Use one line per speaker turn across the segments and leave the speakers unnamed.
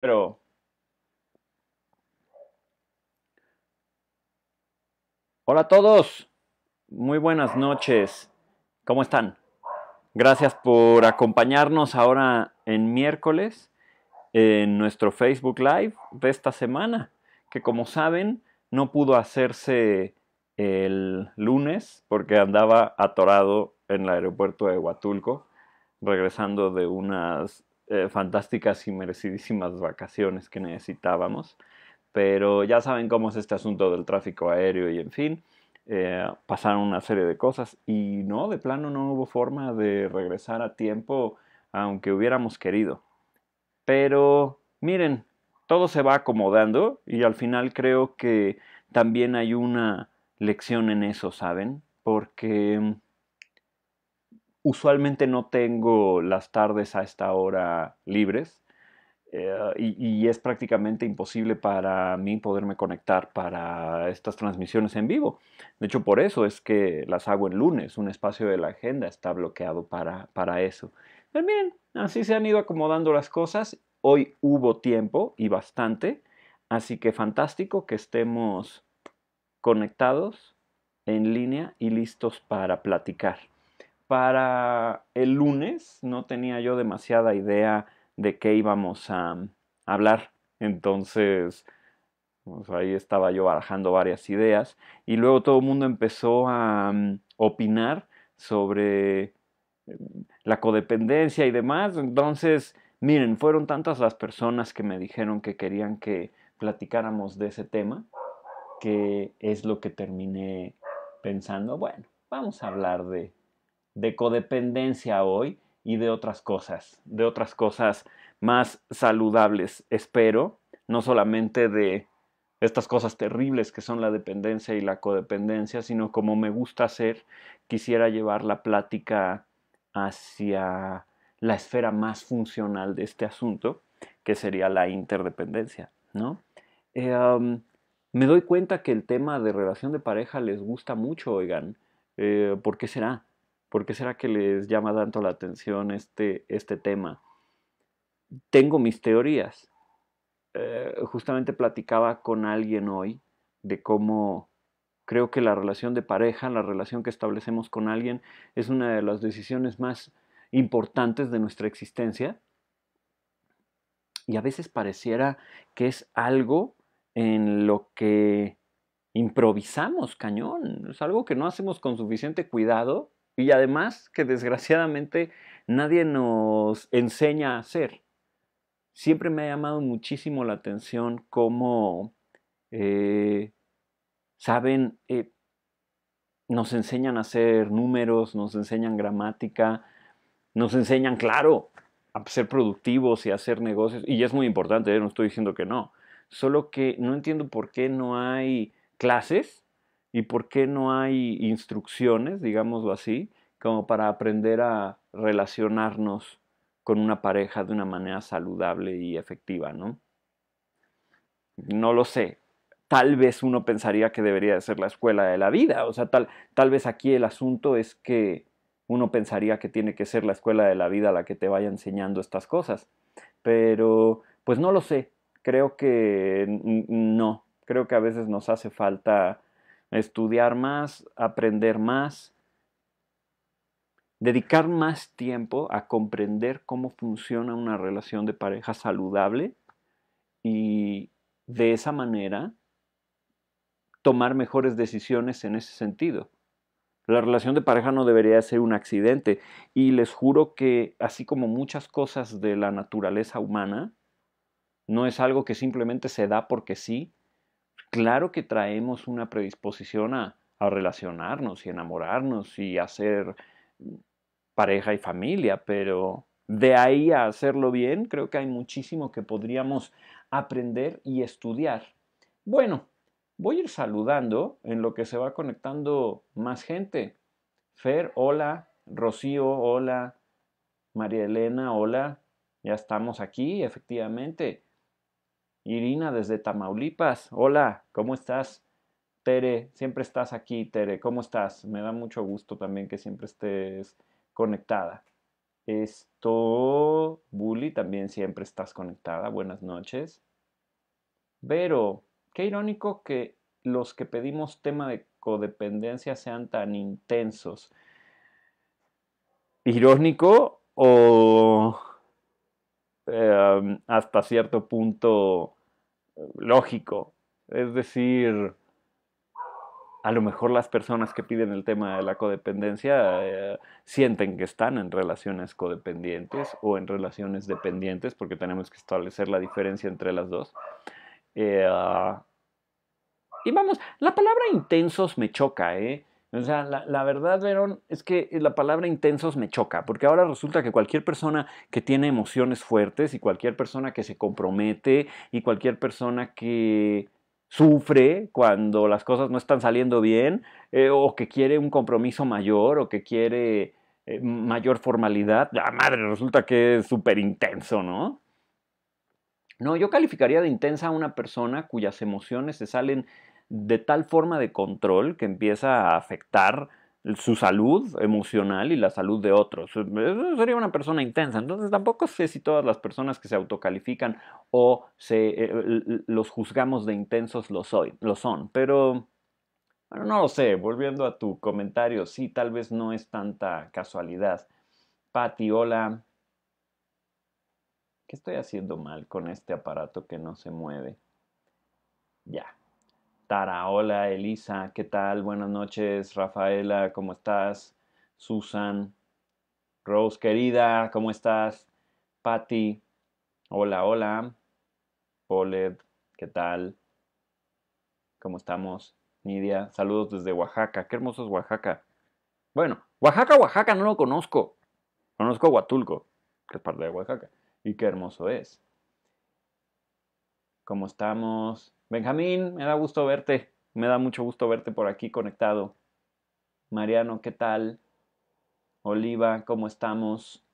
pero Hola a todos, muy buenas noches, ¿cómo están? Gracias por acompañarnos ahora en miércoles en nuestro Facebook Live de esta semana, que como saben no pudo hacerse el lunes porque andaba atorado en el aeropuerto de Huatulco, regresando de unas eh, fantásticas y merecidísimas vacaciones que necesitábamos. Pero ya saben cómo es este asunto del tráfico aéreo y en fin, eh, pasaron una serie de cosas y no, de plano no hubo forma de regresar a tiempo aunque hubiéramos querido. Pero miren, todo se va acomodando y al final creo que también hay una lección en eso, ¿saben? Porque usualmente no tengo las tardes a esta hora libres eh, y, es prácticamente imposible para mí poderme conectar para estas transmisiones en vivo. De hecho, por eso es que las hago el lunes. Un espacio de la agenda está bloqueado para, para eso. Pero miren, así se han ido acomodando las cosas. Hoy hubo tiempo y bastante. Así que fantástico que estemos conectados en línea y listos para platicar para el lunes no tenía yo demasiada idea de qué íbamos a mm, hablar. Entonces, pues, ahí estaba yo barajando varias ideas y luego todo el mundo empezó a mm, opinar sobre mm, la codependencia y demás. Entonces, miren, fueron tantas las personas que me dijeron que querían que platicáramos de ese tema que es lo que terminé pensando, bueno, vamos a hablar de, de codependencia hoy y de otras cosas, de otras cosas más saludables, espero, no solamente de estas cosas terribles que son la dependencia y la codependencia, sino como me gusta hacer, quisiera llevar la plática hacia la esfera más funcional de este asunto, que sería la interdependencia, ¿no? Eh, me doy cuenta que el tema de relación de pareja les gusta mucho, oigan, eh, ¿por qué será? ¿Por qué será que les llama tanto la atención este, este tema? Tengo mis teorías. Eh, justamente platicaba con alguien hoy de cómo creo que la relación de pareja, la relación que establecemos con alguien, es una de las decisiones más importantes de nuestra existencia. Y a veces pareciera que es algo en lo que improvisamos cañón, es algo que no hacemos con suficiente cuidado y además que desgraciadamente nadie nos enseña a hacer. Siempre me ha llamado muchísimo la atención cómo, eh, saben, eh, nos enseñan a hacer números, nos enseñan gramática, nos enseñan, claro, a ser productivos y a hacer negocios. Y es muy importante, ¿eh? no estoy diciendo que no. Solo que no entiendo por qué no hay clases y por qué no hay instrucciones, digámoslo así, como para aprender a relacionarnos con una pareja de una manera saludable y efectiva, ¿no? No lo sé. Tal vez uno pensaría que debería ser la escuela de la vida, o sea, tal, tal vez aquí el asunto es que uno pensaría que tiene que ser la escuela de la vida la que te vaya enseñando estas cosas, pero pues no lo sé, creo que no, creo que a veces nos hace falta estudiar más, aprender más, dedicar más tiempo a comprender cómo funciona una relación de pareja saludable y de esa manera tomar mejores decisiones en ese sentido. La relación de pareja no debería ser un accidente y les juro que así como muchas cosas de la naturaleza humana, no es algo que simplemente se da porque sí, Claro que traemos una predisposición a, relacionarnos y enamorarnos y hacer mm, pareja y familia, pero de ahí a hacerlo bien, creo que hay muchísimo que podríamos aprender y estudiar. Bueno, voy a ir saludando en lo que se va conectando más gente. Fer, hola. Rocío, hola. María Elena, hola. Ya estamos aquí, efectivamente. Irina desde Tamaulipas, hola, ¿cómo estás? Tere, siempre estás aquí, Tere, ¿cómo estás? Me da mucho gusto también que siempre estés conectada. Esto, Bully, también siempre estás conectada, buenas noches. Pero, qué irónico que los que pedimos tema de codependencia sean tan intensos. ¿Irónico o em, hasta cierto punto lógico. Es decir, a lo mejor las personas que piden el tema de la codependencia eh, sienten que están en relaciones codependientes o en relaciones dependientes, porque tenemos que establecer la diferencia entre las dos. Eh, ah, y vamos, la palabra intensos me choca, ¿eh? O sea, la, verdad, Verón, es que eh, la palabra intensos me choca, porque ahora resulta que cualquier persona que tiene emociones fuertes y cualquier persona que se compromete y cualquier persona que sufre cuando las cosas no están saliendo bien eh, o que quiere un compromiso mayor o que quiere eh, mayor formalidad, la madre resulta que es súper intenso, ¿no? No, yo calificaría de intensa a una persona cuyas emociones se salen de tal forma de control que empieza a afectar su salud emocional y la salud de otros. Eh, eh, sería una persona intensa. Entonces tampoco sé si todas las personas que se autocalifican o se, eh, los juzgamos de intensos lo, soy, lo son. Pero no lo sé. Volviendo a tu comentario, sí, tal vez no es tanta casualidad. Pati, hola. ¿Qué estoy haciendo mal con este aparato que no se mueve? Ya. Tara, hola Elisa, ¿qué tal? Buenas noches, Rafaela, ¿cómo estás? Susan, Rose querida, ¿cómo estás? Patty, hola, hola. Oled, ¿qué tal? ¿Cómo estamos? Nidia, saludos desde Oaxaca, qué hermoso es Oaxaca. Bueno, Oaxaca, Oaxaca no lo conozco. Conozco Huatulco, que es parte de Oaxaca, y qué hermoso es. ¿Cómo estamos? Benjamín, me da gusto verte. Me da mucho gusto verte por aquí conectado. Mariano, ¿qué tal? Oliva, ¿cómo estamos?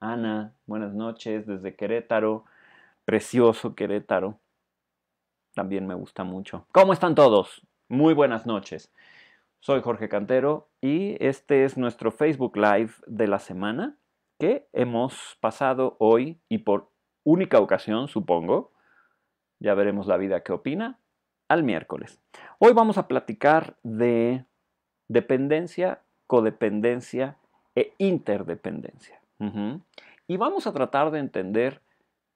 Ana, buenas noches desde Querétaro. Precioso Querétaro. También me gusta mucho. ¿Cómo están todos? Muy buenas noches. Soy Jorge Cantero y este es nuestro Facebook Live de la semana que hemos pasado hoy y por única ocasión, supongo, ya veremos la vida que opina al miércoles. Hoy vamos a platicar de dependencia, codependencia e interdependencia. Y vamos a tratar de entender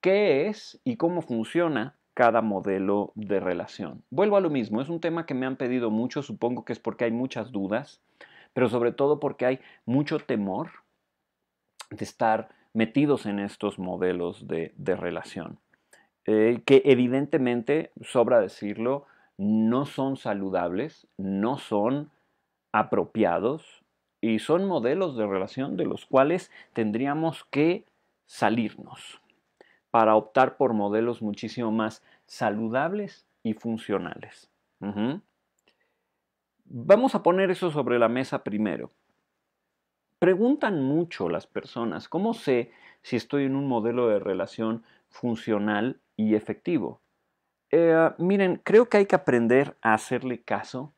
qué es y cómo funciona cada modelo de relación. Vuelvo a lo mismo, es un tema que me han pedido mucho, supongo que es porque hay muchas dudas, pero sobre todo porque hay mucho temor de estar metidos en estos modelos de relación. Eh, que evidentemente, sobra decirlo, no son saludables, no son apropiados y son modelos de relación de los cuales tendríamos que salirnos para optar por modelos muchísimo más saludables y funcionales. Vamos a poner eso sobre la mesa primero. Preguntan mucho las personas, ¿cómo sé si estoy en un modelo de relación funcional y efectivo. Eh, miren, creo que hay que aprender a hacerle caso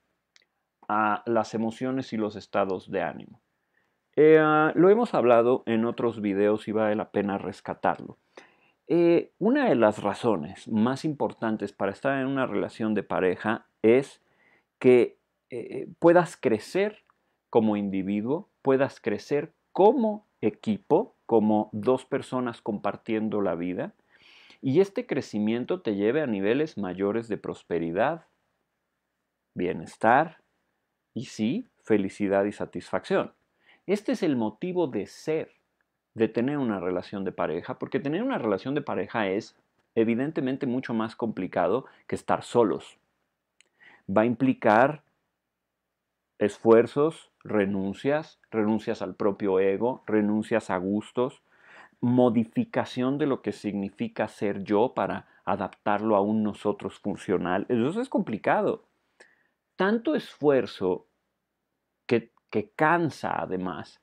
a las emociones y los estados de ánimo. Eh, lo hemos hablado en otros videos y vale la pena rescatarlo. Eh, una de las razones más importantes para estar en una relación de pareja es que puedas crecer como individuo, puedas crecer como equipo, como dos personas compartiendo la vida, y este crecimiento te lleve a niveles mayores de prosperidad, bienestar y sí, felicidad y satisfacción. Este es el motivo de ser, de tener una relación de pareja, porque tener una relación de pareja es evidentemente mucho más complicado que estar solos. Va a implicar esfuerzos, renuncias, renuncias al propio ego, renuncias a gustos, modificación de lo que significa ser yo para adaptarlo a un nosotros funcional. Eso es complicado. Tanto esfuerzo que, cansa además,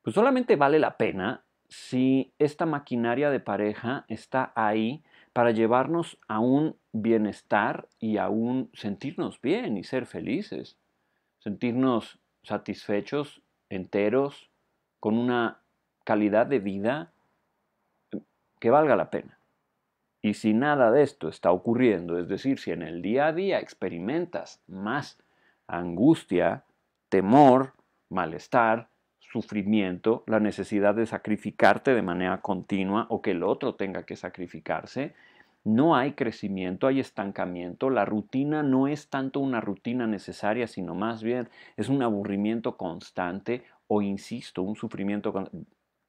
pues solamente vale la pena si esta maquinaria de pareja está ahí para llevarnos a un bienestar y a un sentirnos bien y ser felices, sentirnos satisfechos, enteros, con una calidad de vida que valga la pena. Y si nada de esto está ocurriendo, es decir, si en el día a día experimentas más angustia, temor, malestar, sufrimiento, la necesidad de sacrificarte de manera continua o que el otro tenga que sacrificarse, no hay crecimiento, hay estancamiento, la rutina no es tanto una rutina necesaria, sino más bien es un aburrimiento constante o, insisto, un sufrimiento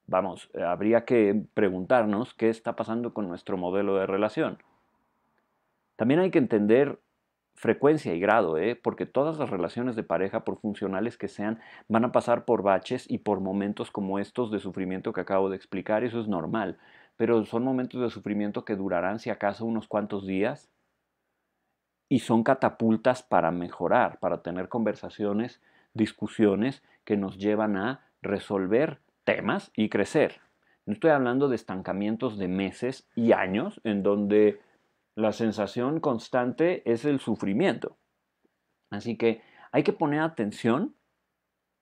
Vamos, eh, habría que preguntarnos qué está pasando con nuestro modelo de relación. También hay que entender frecuencia y grado, ¿eh? porque todas las relaciones de pareja, por funcionales que sean, van a pasar por baches y por momentos como estos de sufrimiento que acabo de explicar, eso es normal, pero son momentos de sufrimiento que durarán si acaso unos cuantos días y son catapultas para mejorar, para tener conversaciones, discusiones que nos llevan a resolver temas y crecer. No estoy hablando de estancamientos de meses y años en donde la sensación constante es el sufrimiento. Así que hay que poner atención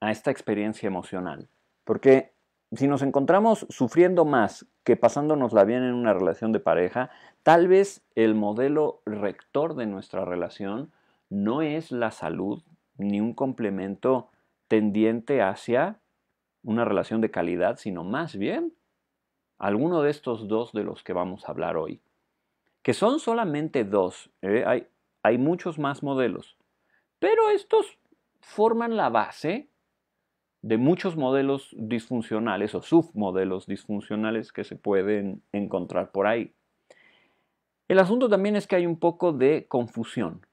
a esta experiencia emocional, porque si nos encontramos sufriendo más que pasándonos la bien en una relación de pareja, tal vez el modelo rector de nuestra relación no es la salud ni un complemento tendiente hacia una relación de calidad, sino más bien alguno de estos dos de los que vamos a hablar hoy. Que son solamente dos, ¿eh? hay, hay muchos más modelos, pero estos forman la base de muchos modelos disfuncionales o submodelos disfuncionales que se pueden encontrar por ahí. El asunto también es que hay un poco de confusión.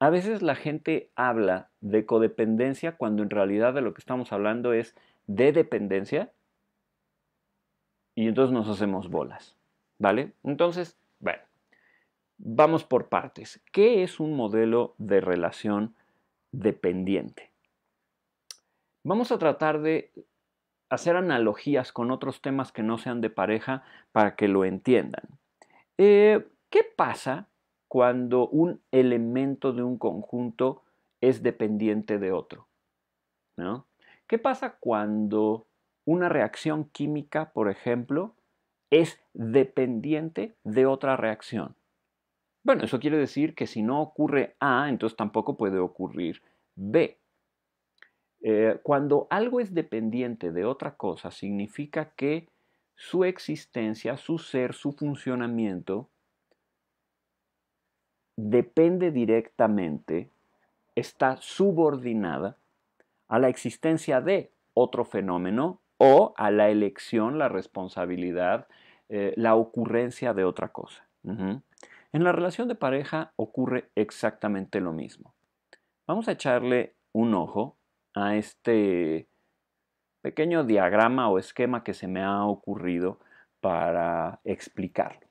A veces la gente habla de codependencia cuando en realidad de lo que estamos hablando es de dependencia y entonces nos hacemos bolas, ¿vale? Entonces, bueno, vamos por partes. ¿Qué es un modelo de relación dependiente? Vamos a tratar de hacer analogías con otros temas que no sean de pareja para que lo entiendan. Eh, ¿Qué pasa cuando un elemento de un conjunto es dependiente de otro? ¿No? ¿Qué pasa cuando una reacción química, por ejemplo, es dependiente de otra reacción? Bueno, eso quiere decir que si no ocurre A, entonces tampoco puede ocurrir B. Eh, cuando algo es dependiente de otra cosa, significa que su existencia, su ser, su funcionamiento depende directamente, está subordinada a la existencia de otro fenómeno o a la elección, la responsabilidad, eh, la ocurrencia de otra cosa. En la relación de pareja ocurre exactamente lo mismo. Vamos a echarle un ojo a este pequeño diagrama o esquema que se me ha ocurrido para explicarlo.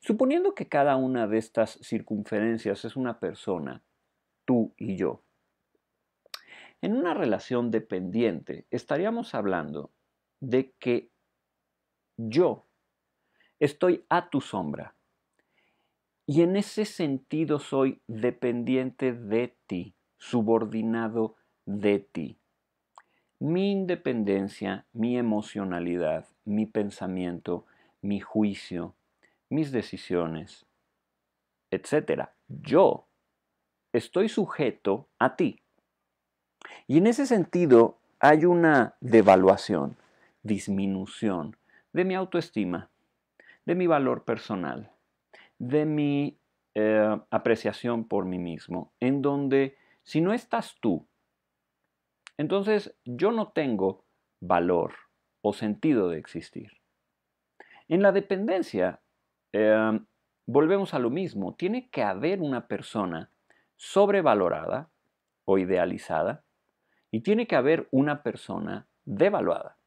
Suponiendo que cada una de estas circunferencias es una persona, tú y yo, en una relación dependiente estaríamos hablando de que yo estoy a tu sombra y en ese sentido soy dependiente de ti, subordinado de ti. Mi independencia, mi emocionalidad, mi pensamiento, mi juicio, mis decisiones, etc. Yo estoy sujeto a ti. Y en ese sentido hay una devaluación, disminución de mi autoestima, de mi valor personal, de mi eh, apreciación por mí mismo, en donde si no estás tú, entonces yo no tengo valor o sentido de existir. En la dependencia, eh, volvemos a lo mismo, tiene que haber una persona sobrevalorada o idealizada y tiene que haber una persona devaluada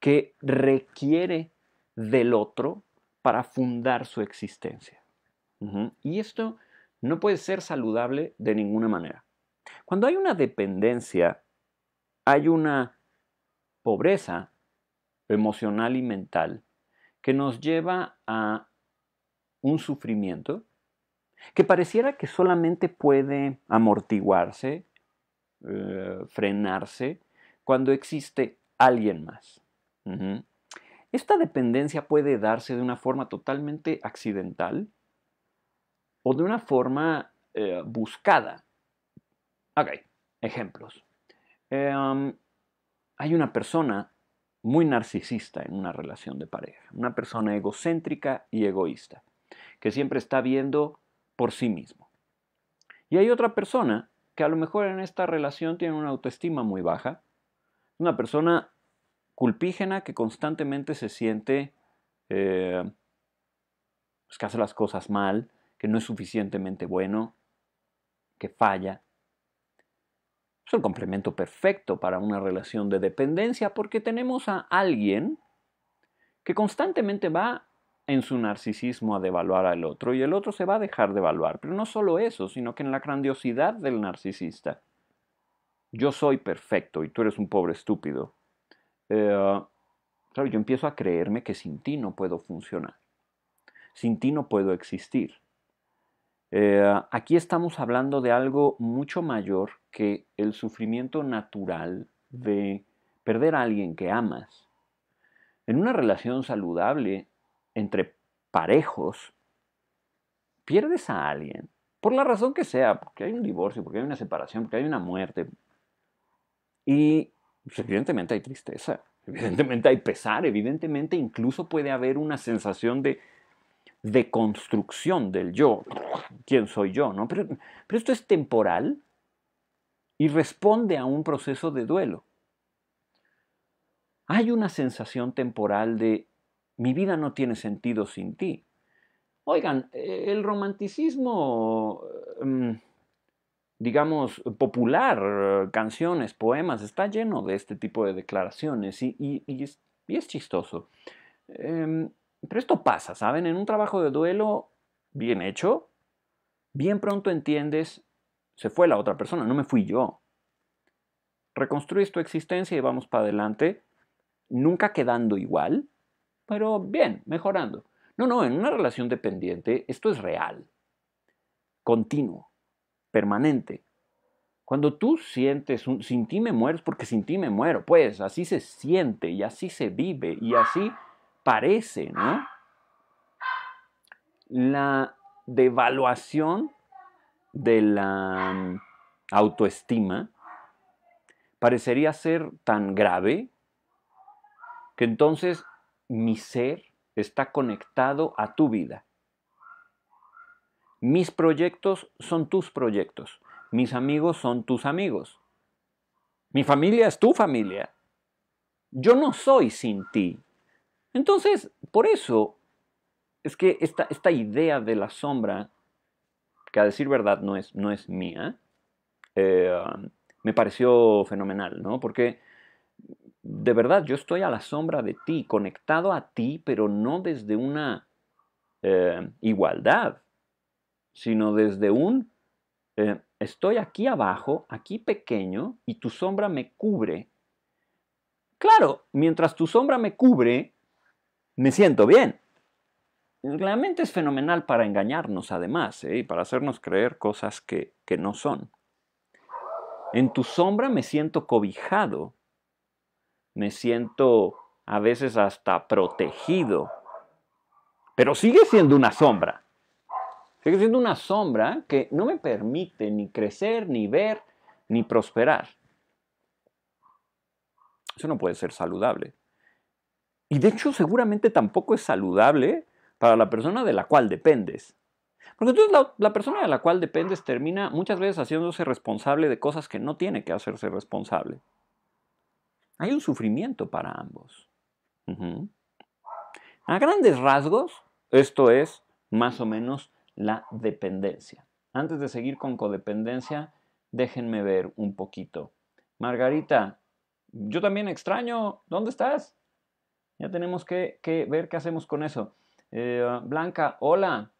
que requiere del otro para fundar su existencia. Y esto no puede ser saludable de ninguna manera. Cuando hay una dependencia, hay una pobreza emocional y mental que nos lleva a un sufrimiento que pareciera que solamente puede amortiguarse eh, frenarse cuando existe alguien más. Esta dependencia puede darse de una forma totalmente accidental o de una forma eh, buscada. Ok, ejemplos. Em, hay una persona muy narcisista en una relación de pareja, una persona egocéntrica y egoísta, que siempre está viendo por sí mismo. Y hay otra persona que a lo mejor en esta relación tiene una autoestima muy baja, una persona culpígena que constantemente se siente eh, pues que hace las cosas mal, que no es suficientemente bueno, que falla. Es el complemento perfecto para una relación de dependencia porque tenemos a alguien que constantemente va en su narcisismo a devaluar al otro y el otro se va a dejar devaluar. Pero no solo eso, sino que en la grandiosidad del narcisista. Yo soy perfecto y tú eres un pobre estúpido. claro, eh, yo empiezo a creerme que sin ti no puedo funcionar. Sin ti no puedo existir. Eh, aquí estamos hablando de algo mucho mayor que el sufrimiento natural de perder a alguien que amas. En una relación saludable, entre parejos, pierdes a alguien, por la razón que sea, porque hay un divorcio, porque hay una separación, porque hay una muerte, y pues, evidentemente hay tristeza, evidentemente hay pesar, evidentemente incluso puede haber una sensación de, de construcción del yo, quién soy yo, ¿no? pero esto es temporal y responde a un proceso de duelo. Hay una sensación temporal de mi vida no tiene sentido sin ti. Oigan, eh, el romanticismo, eh, mm, digamos, popular, eh, canciones, poemas, está lleno de este tipo de declaraciones y, es, chistoso. Em, pero esto pasa, ¿saben? En un trabajo de duelo bien hecho, bien pronto entiendes, se fue la otra persona, no me fui yo. Reconstruyes tu existencia y vamos para adelante, nunca quedando igual, pero bien, mejorando. No, no, en una relación dependiente esto es real, continuo, permanente. Cuando tú sientes un, sin ti me mueres porque sin ti me muero, pues así se siente y así se vive y así parece, ¿no? La devaluación de la mm, autoestima parecería ser tan grave que entonces mi ser está conectado a tu vida. Mis proyectos son tus proyectos. Mis amigos son tus amigos. Mi familia es tu familia. Yo no soy sin ti. Entonces, por eso es que esta, esta idea de la sombra, que a decir verdad no es, no es mía, eh, me pareció fenomenal, ¿no? Porque de verdad, yo estoy a la sombra de ti, conectado a ti, pero no desde una eh, igualdad, sino desde un, eh, estoy aquí abajo, aquí pequeño, y tu sombra me cubre. Claro, mientras tu sombra me cubre, me siento bien. La mente es fenomenal para engañarnos además eh, y para hacernos creer cosas que, que no son. En tu sombra me siento cobijado me siento a veces hasta protegido, pero sigue siendo una sombra. Sigue siendo una sombra que no me permite ni crecer, ni ver, ni prosperar. Eso no puede ser saludable. Y de hecho seguramente tampoco es saludable para la persona de la cual dependes. Porque entonces la, persona de la cual dependes termina muchas veces haciéndose responsable de cosas que no tiene que hacerse responsable. Hay un sufrimiento para ambos. A grandes rasgos, esto es más o menos la dependencia. Antes de seguir con codependencia, déjenme ver un poquito. Margarita, yo también extraño, ¿dónde estás? Ya tenemos que, ver qué hacemos con eso. Eh, Blanca, hola,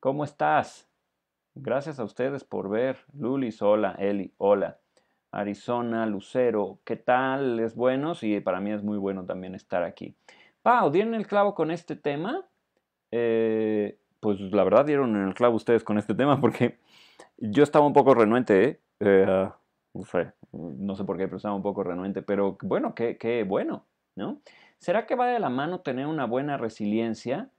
¿cómo estás? Gracias a ustedes por ver. Lulis, hola. Eli, hola. Arizona, Lucero, ¿qué tal? Es bueno, sí, para mí es muy bueno también estar aquí. Pau, ¿dieron el clavo con este tema? Eh, pues la verdad dieron el clavo ustedes con este tema porque yo estaba un poco renuente, eh, ah, no, sé, por qué, pero estaba un poco renuente, pero bueno, qué, qué bueno, ¿no? ¿Será que va de la mano tener una buena resiliencia?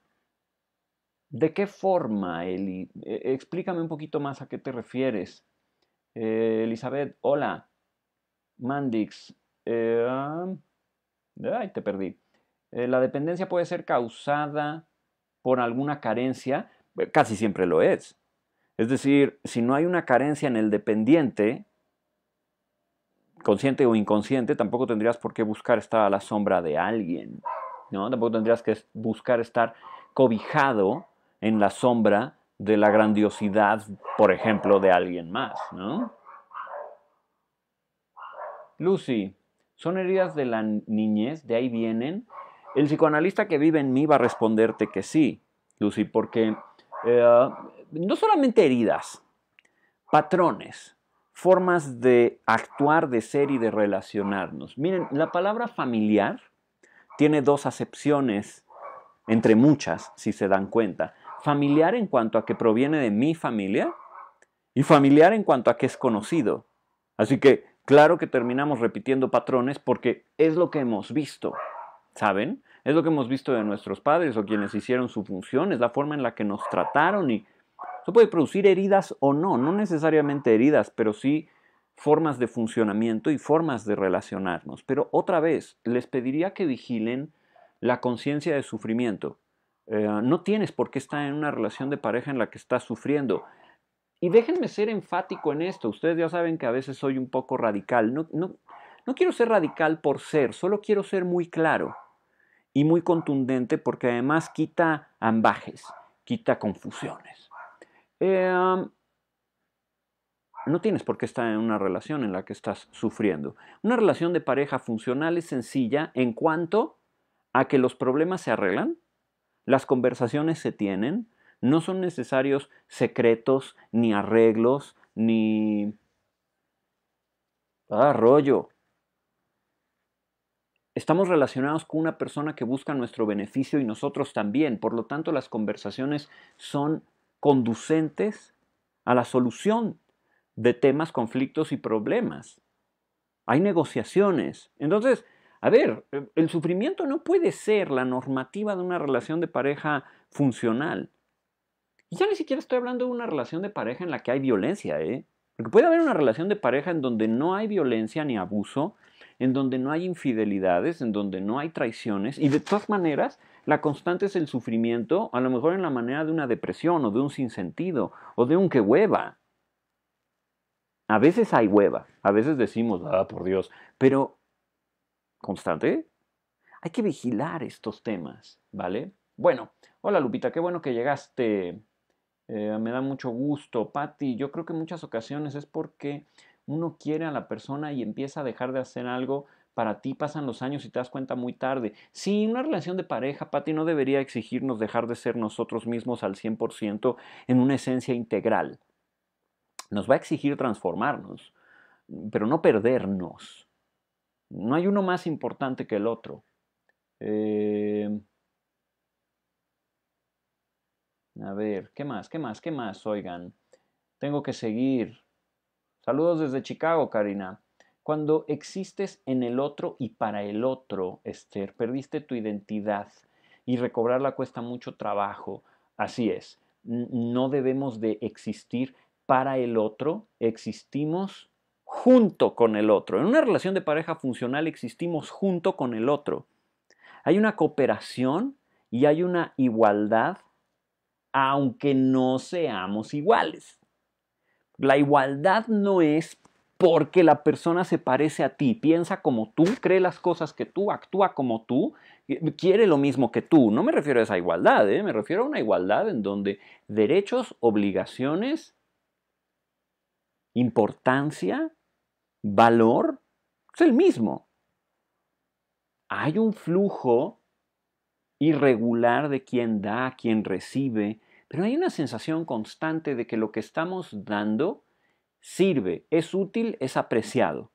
¿De qué forma, Eli? E, explícame un poquito más a qué te refieres. Eh, Elizabeth, hola. Mandix. Eh, ay, te perdí. Eh, la dependencia puede ser causada por alguna carencia. Casi siempre lo es. Es decir, si no hay una carencia en el dependiente, consciente o inconsciente, tampoco tendrías por qué buscar estar a la sombra de alguien. ¿no? Tampoco tendrías que buscar estar cobijado en la sombra de la grandiosidad, por ejemplo, de alguien más, ¿no? Lucy, son heridas de la niñez, de ahí vienen. El psicoanalista que vive en mí va a responderte que sí, Lucy, porque eh, no solamente heridas, patrones, formas de actuar, de ser y de relacionarnos. Miren, la palabra familiar tiene dos acepciones, entre muchas, si se dan cuenta familiar en cuanto a que proviene de mi familia y familiar en cuanto a que es conocido. Así que claro que terminamos repitiendo patrones porque es lo que hemos visto, ¿saben? Es lo que hemos visto de nuestros padres o quienes hicieron su función, es la forma en la que nos trataron y eso puede producir heridas o no, no necesariamente heridas, pero sí formas de funcionamiento y formas de relacionarnos. Pero otra vez, les pediría que vigilen la conciencia de sufrimiento. Eh, no tienes por qué estar en una relación de pareja en la que estás sufriendo. Y déjenme ser enfático en esto. Ustedes ya saben que a veces soy un poco radical. No, no, quiero ser radical por ser, solo quiero ser muy claro y muy contundente porque además quita ambajes, quita confusiones. Em, no tienes por qué estar en una relación en la que estás sufriendo. Una relación de pareja funcional es sencilla en cuanto a que los problemas se arreglan las conversaciones se tienen, no son necesarios secretos, ni arreglos, ni... Ah, rollo. Estamos relacionados con una persona que busca nuestro beneficio y nosotros también. Por lo tanto, las conversaciones son conducentes a la solución de temas, conflictos y problemas. Hay negociaciones. Entonces, a ver, eh, el sufrimiento no puede ser la normativa de una relación de pareja funcional. Y ya ni siquiera estoy hablando de una relación de pareja en la que hay violencia, ¿eh? Porque puede haber una relación de pareja en donde no hay violencia ni abuso, en donde no hay infidelidades, en donde no hay traiciones, y de todas maneras, la constante es el sufrimiento, a lo mejor en la manera de una depresión o de un sinsentido o de un que hueva. A veces hay hueva, a veces decimos, ah, por Dios, pero constante, hay que vigilar estos temas, ¿vale? Bueno, hola Lupita, qué bueno que llegaste. Eh, me da mucho gusto. Patti, yo creo que en muchas ocasiones es porque uno quiere a la persona y empieza a dejar de hacer algo. Para ti pasan los años y te das cuenta muy tarde. si una relación de pareja, Patti, no debería exigirnos dejar de ser nosotros mismos al 100% en una esencia integral. Nos va a exigir transformarnos, pero no perdernos. No hay uno más importante que el otro. Em, a ver, ¿qué más? ¿Qué más? ¿Qué más? Oigan, tengo que seguir. Saludos desde Chicago, Karina. Cuando existes en el otro y para el otro, Esther, perdiste tu identidad y recobrarla cuesta mucho trabajo. Así es, no debemos de existir para el otro, existimos junto con el otro. En una relación de pareja funcional existimos junto con el otro. Hay una cooperación y hay una igualdad, aunque no seamos iguales. La igualdad no es porque la persona se parece a ti, piensa como tú, cree las cosas que tú, actúa como tú, quiere lo mismo que tú. No me refiero a esa igualdad, ¿eh? me refiero a una igualdad en donde derechos, obligaciones, importancia valor es el mismo. Hay un flujo irregular de quien da, quien recibe, pero hay una sensación constante de que lo que estamos dando sirve, es útil, es apreciado.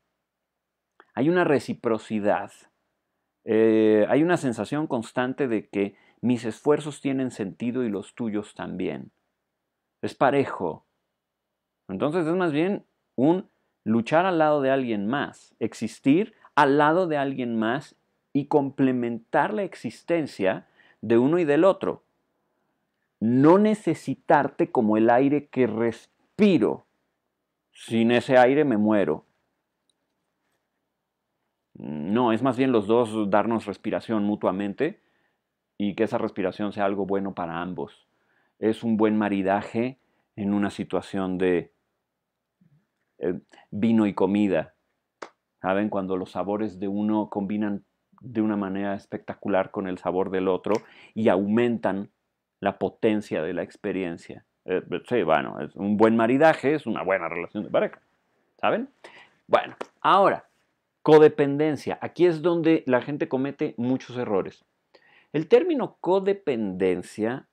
Hay una reciprocidad. Eh, hay una sensación constante de que mis esfuerzos tienen sentido y los tuyos también. Es parejo. Entonces es más bien un luchar al lado de alguien más, existir al lado de alguien más y complementar la existencia de uno y del otro. No necesitarte como el aire que respiro. Sin ese aire me muero. No, es más bien los dos darnos respiración mutuamente y que esa respiración sea algo bueno para ambos. Es un buen maridaje en una situación de eh, vino y comida. ¿Saben? Cuando los sabores de uno combinan de una manera espectacular con el sabor del otro y aumentan la potencia de la experiencia. Eh, sí, bueno, es un buen maridaje, es una buena relación de pareja. ¿Saben? Bueno, ahora, codependencia. Aquí es donde la gente comete muchos errores. El término codependencia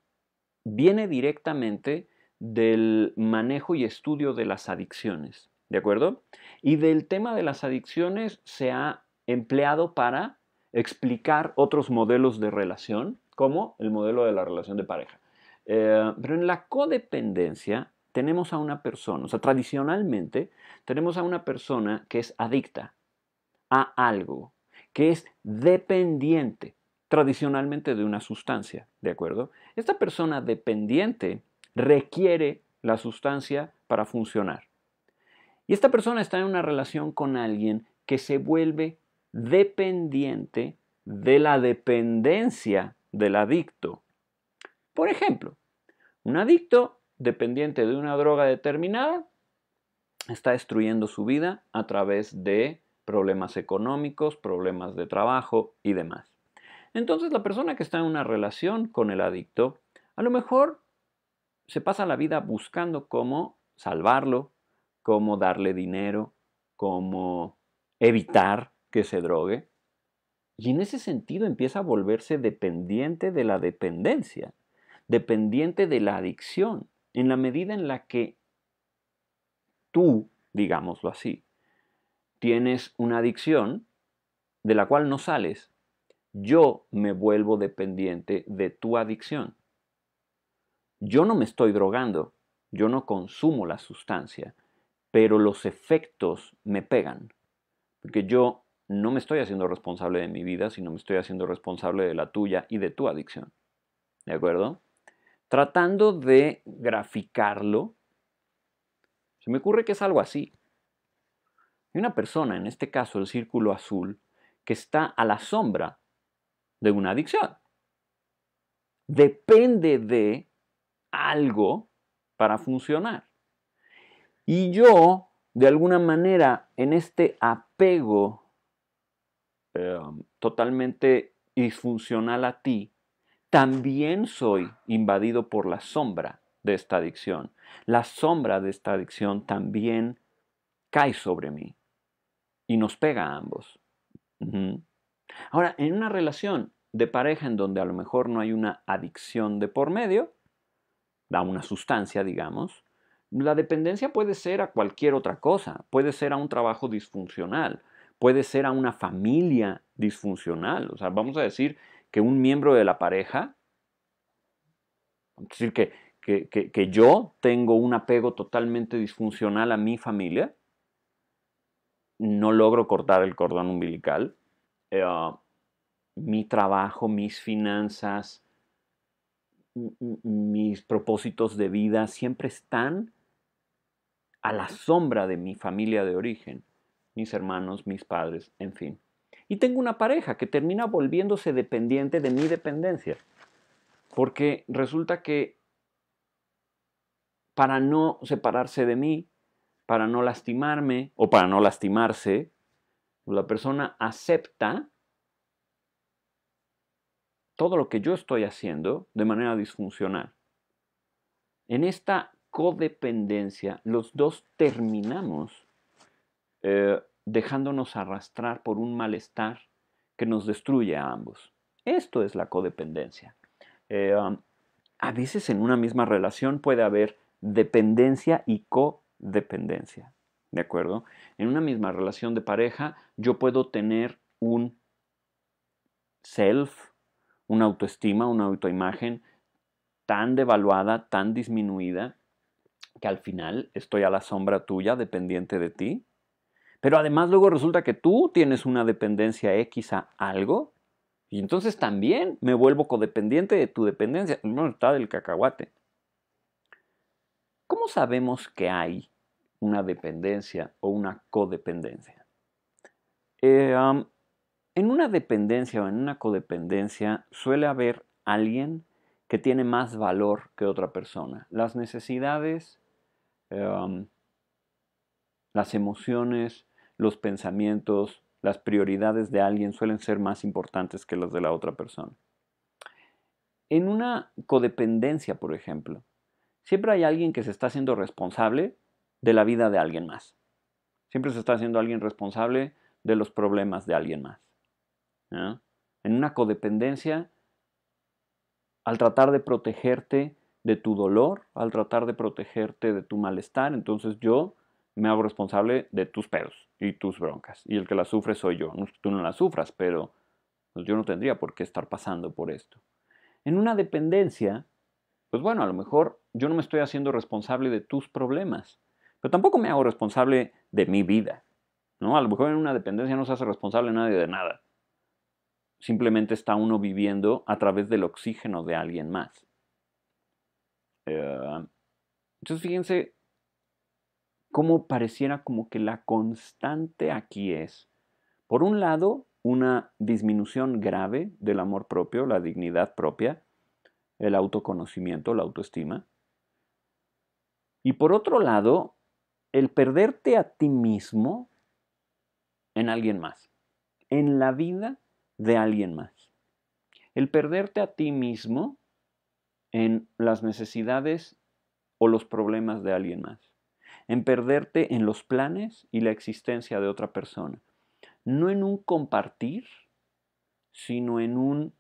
viene directamente del manejo y estudio de las adicciones. ¿de acuerdo? Y del tema de las adicciones se ha empleado para explicar otros modelos de relación, como el modelo de la relación de pareja. Eh, pero en la codependencia tenemos a una persona, o sea, tradicionalmente tenemos a una persona que es adicta a algo, que es dependiente tradicionalmente de una sustancia, ¿de acuerdo? Esta persona dependiente requiere la sustancia para funcionar. Y esta persona está en una relación con alguien que se vuelve dependiente de la dependencia del adicto. Por ejemplo, un adicto dependiente de una droga determinada está destruyendo su vida a través de problemas económicos, problemas de trabajo y demás. Entonces la persona que está en una relación con el adicto, a lo mejor se pasa la vida buscando cómo salvarlo, cómo darle dinero, cómo evitar que se drogue. Y en ese sentido empieza a volverse dependiente de la dependencia, dependiente de la adicción, en la medida en la que tú, digámoslo así, tienes una adicción de la cual no sales, yo me vuelvo dependiente de tu adicción. Yo no me estoy drogando, yo no consumo la sustancia, pero los efectos me pegan, porque yo no me estoy haciendo responsable de mi vida, sino me estoy haciendo responsable de la tuya y de tu adicción. ¿De acuerdo? Tratando de graficarlo, se me ocurre que es algo así. Hay una persona, en este caso el círculo azul, que está a la sombra de una adicción. Depende de algo para funcionar. Y yo, de alguna manera, en este apego eh, totalmente disfuncional a ti, también soy invadido por la sombra de esta adicción. La sombra de esta adicción también cae sobre mí y nos pega a ambos. Ahora, en una relación de pareja en donde a lo mejor no hay una adicción de por medio, da una sustancia, digamos, la dependencia puede ser a cualquier otra cosa, puede ser a un trabajo disfuncional, puede ser a una familia disfuncional. O sea, vamos a decir que un miembro de la pareja, es decir que, que, yo tengo un apego totalmente disfuncional a mi familia, no logro cortar el cordón umbilical, eh, ah, mi trabajo, mis finanzas, mis propósitos de vida siempre están a la sombra de mi familia de origen, mis hermanos, mis padres, en fin. Y tengo una pareja que termina volviéndose dependiente de mi dependencia, porque resulta que para no separarse de mí, para no lastimarme o para no lastimarse, la persona acepta todo lo que yo estoy haciendo de manera disfuncional. En esta codependencia, los dos terminamos eh, dejándonos arrastrar por un malestar que nos destruye a ambos. Esto es la codependencia. Eh, um, a veces en una misma relación puede haber dependencia y codependencia. ¿De acuerdo? En una misma relación de pareja yo puedo tener un self, una autoestima, una autoimagen tan devaluada, tan disminuida, que al final estoy a la sombra tuya, dependiente de ti. Pero además luego resulta que tú tienes una dependencia X a algo y entonces también me vuelvo codependiente de tu dependencia. No está del cacahuate. ¿Cómo sabemos que hay una dependencia o una codependencia? Eh, en una dependencia o en una codependencia suele haber alguien que tiene más valor que otra persona. Las necesidades Em, las emociones, los pensamientos, las prioridades de alguien suelen ser más importantes que las de la otra persona. En una codependencia, por ejemplo, siempre hay alguien que se está haciendo responsable de la vida de alguien más. Siempre se está haciendo alguien responsable de los problemas de alguien más. En una codependencia, al tratar de protegerte, de tu dolor, al tratar de protegerte de tu malestar, entonces yo me hago responsable de tus pedos y tus broncas. Y el que las sufre soy yo. No, tú no las sufras, pero pues, yo no tendría por qué estar pasando por esto. En una dependencia, pues bueno, a lo mejor yo no me estoy haciendo responsable de tus problemas, pero tampoco me hago responsable de mi vida. ¿no? A lo mejor en una dependencia no se hace responsable nadie de nada. Simplemente está uno viviendo a través del oxígeno de alguien más. Eh, entonces fíjense cómo pareciera como que la constante aquí es, por un lado, una disminución grave del amor propio, la dignidad propia, el autoconocimiento, la autoestima. Y por otro lado, el perderte a ti mismo en alguien más, en la vida de alguien más. El perderte a ti mismo en las necesidades o los problemas de alguien más, en perderte en los planes y la existencia de otra persona, no en un compartir, sino en un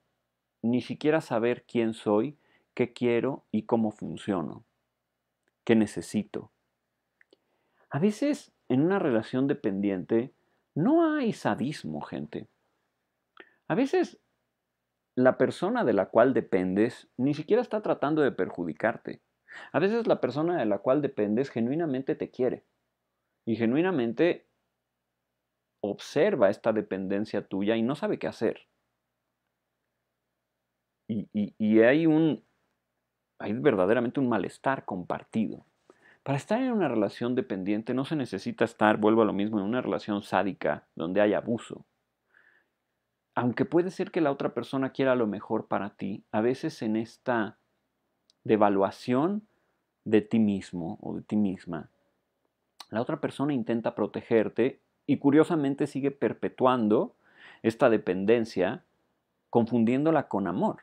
ni siquiera saber quién soy, qué quiero y cómo funciono, qué necesito. A veces en una relación dependiente no hay sadismo, gente. A veces la persona de la cual dependes ni siquiera está tratando de perjudicarte. A veces la persona de la cual dependes genuinamente te quiere y genuinamente observa esta dependencia tuya y no sabe qué hacer. Y, hay un, hay verdaderamente un malestar compartido. Para estar en una relación dependiente no se necesita estar, vuelvo a lo mismo, en una relación sádica donde hay abuso, aunque puede ser que la otra persona quiera lo mejor para ti, a veces en esta devaluación de ti mismo o de ti misma, la otra persona intenta protegerte y curiosamente sigue perpetuando esta dependencia confundiéndola con amor.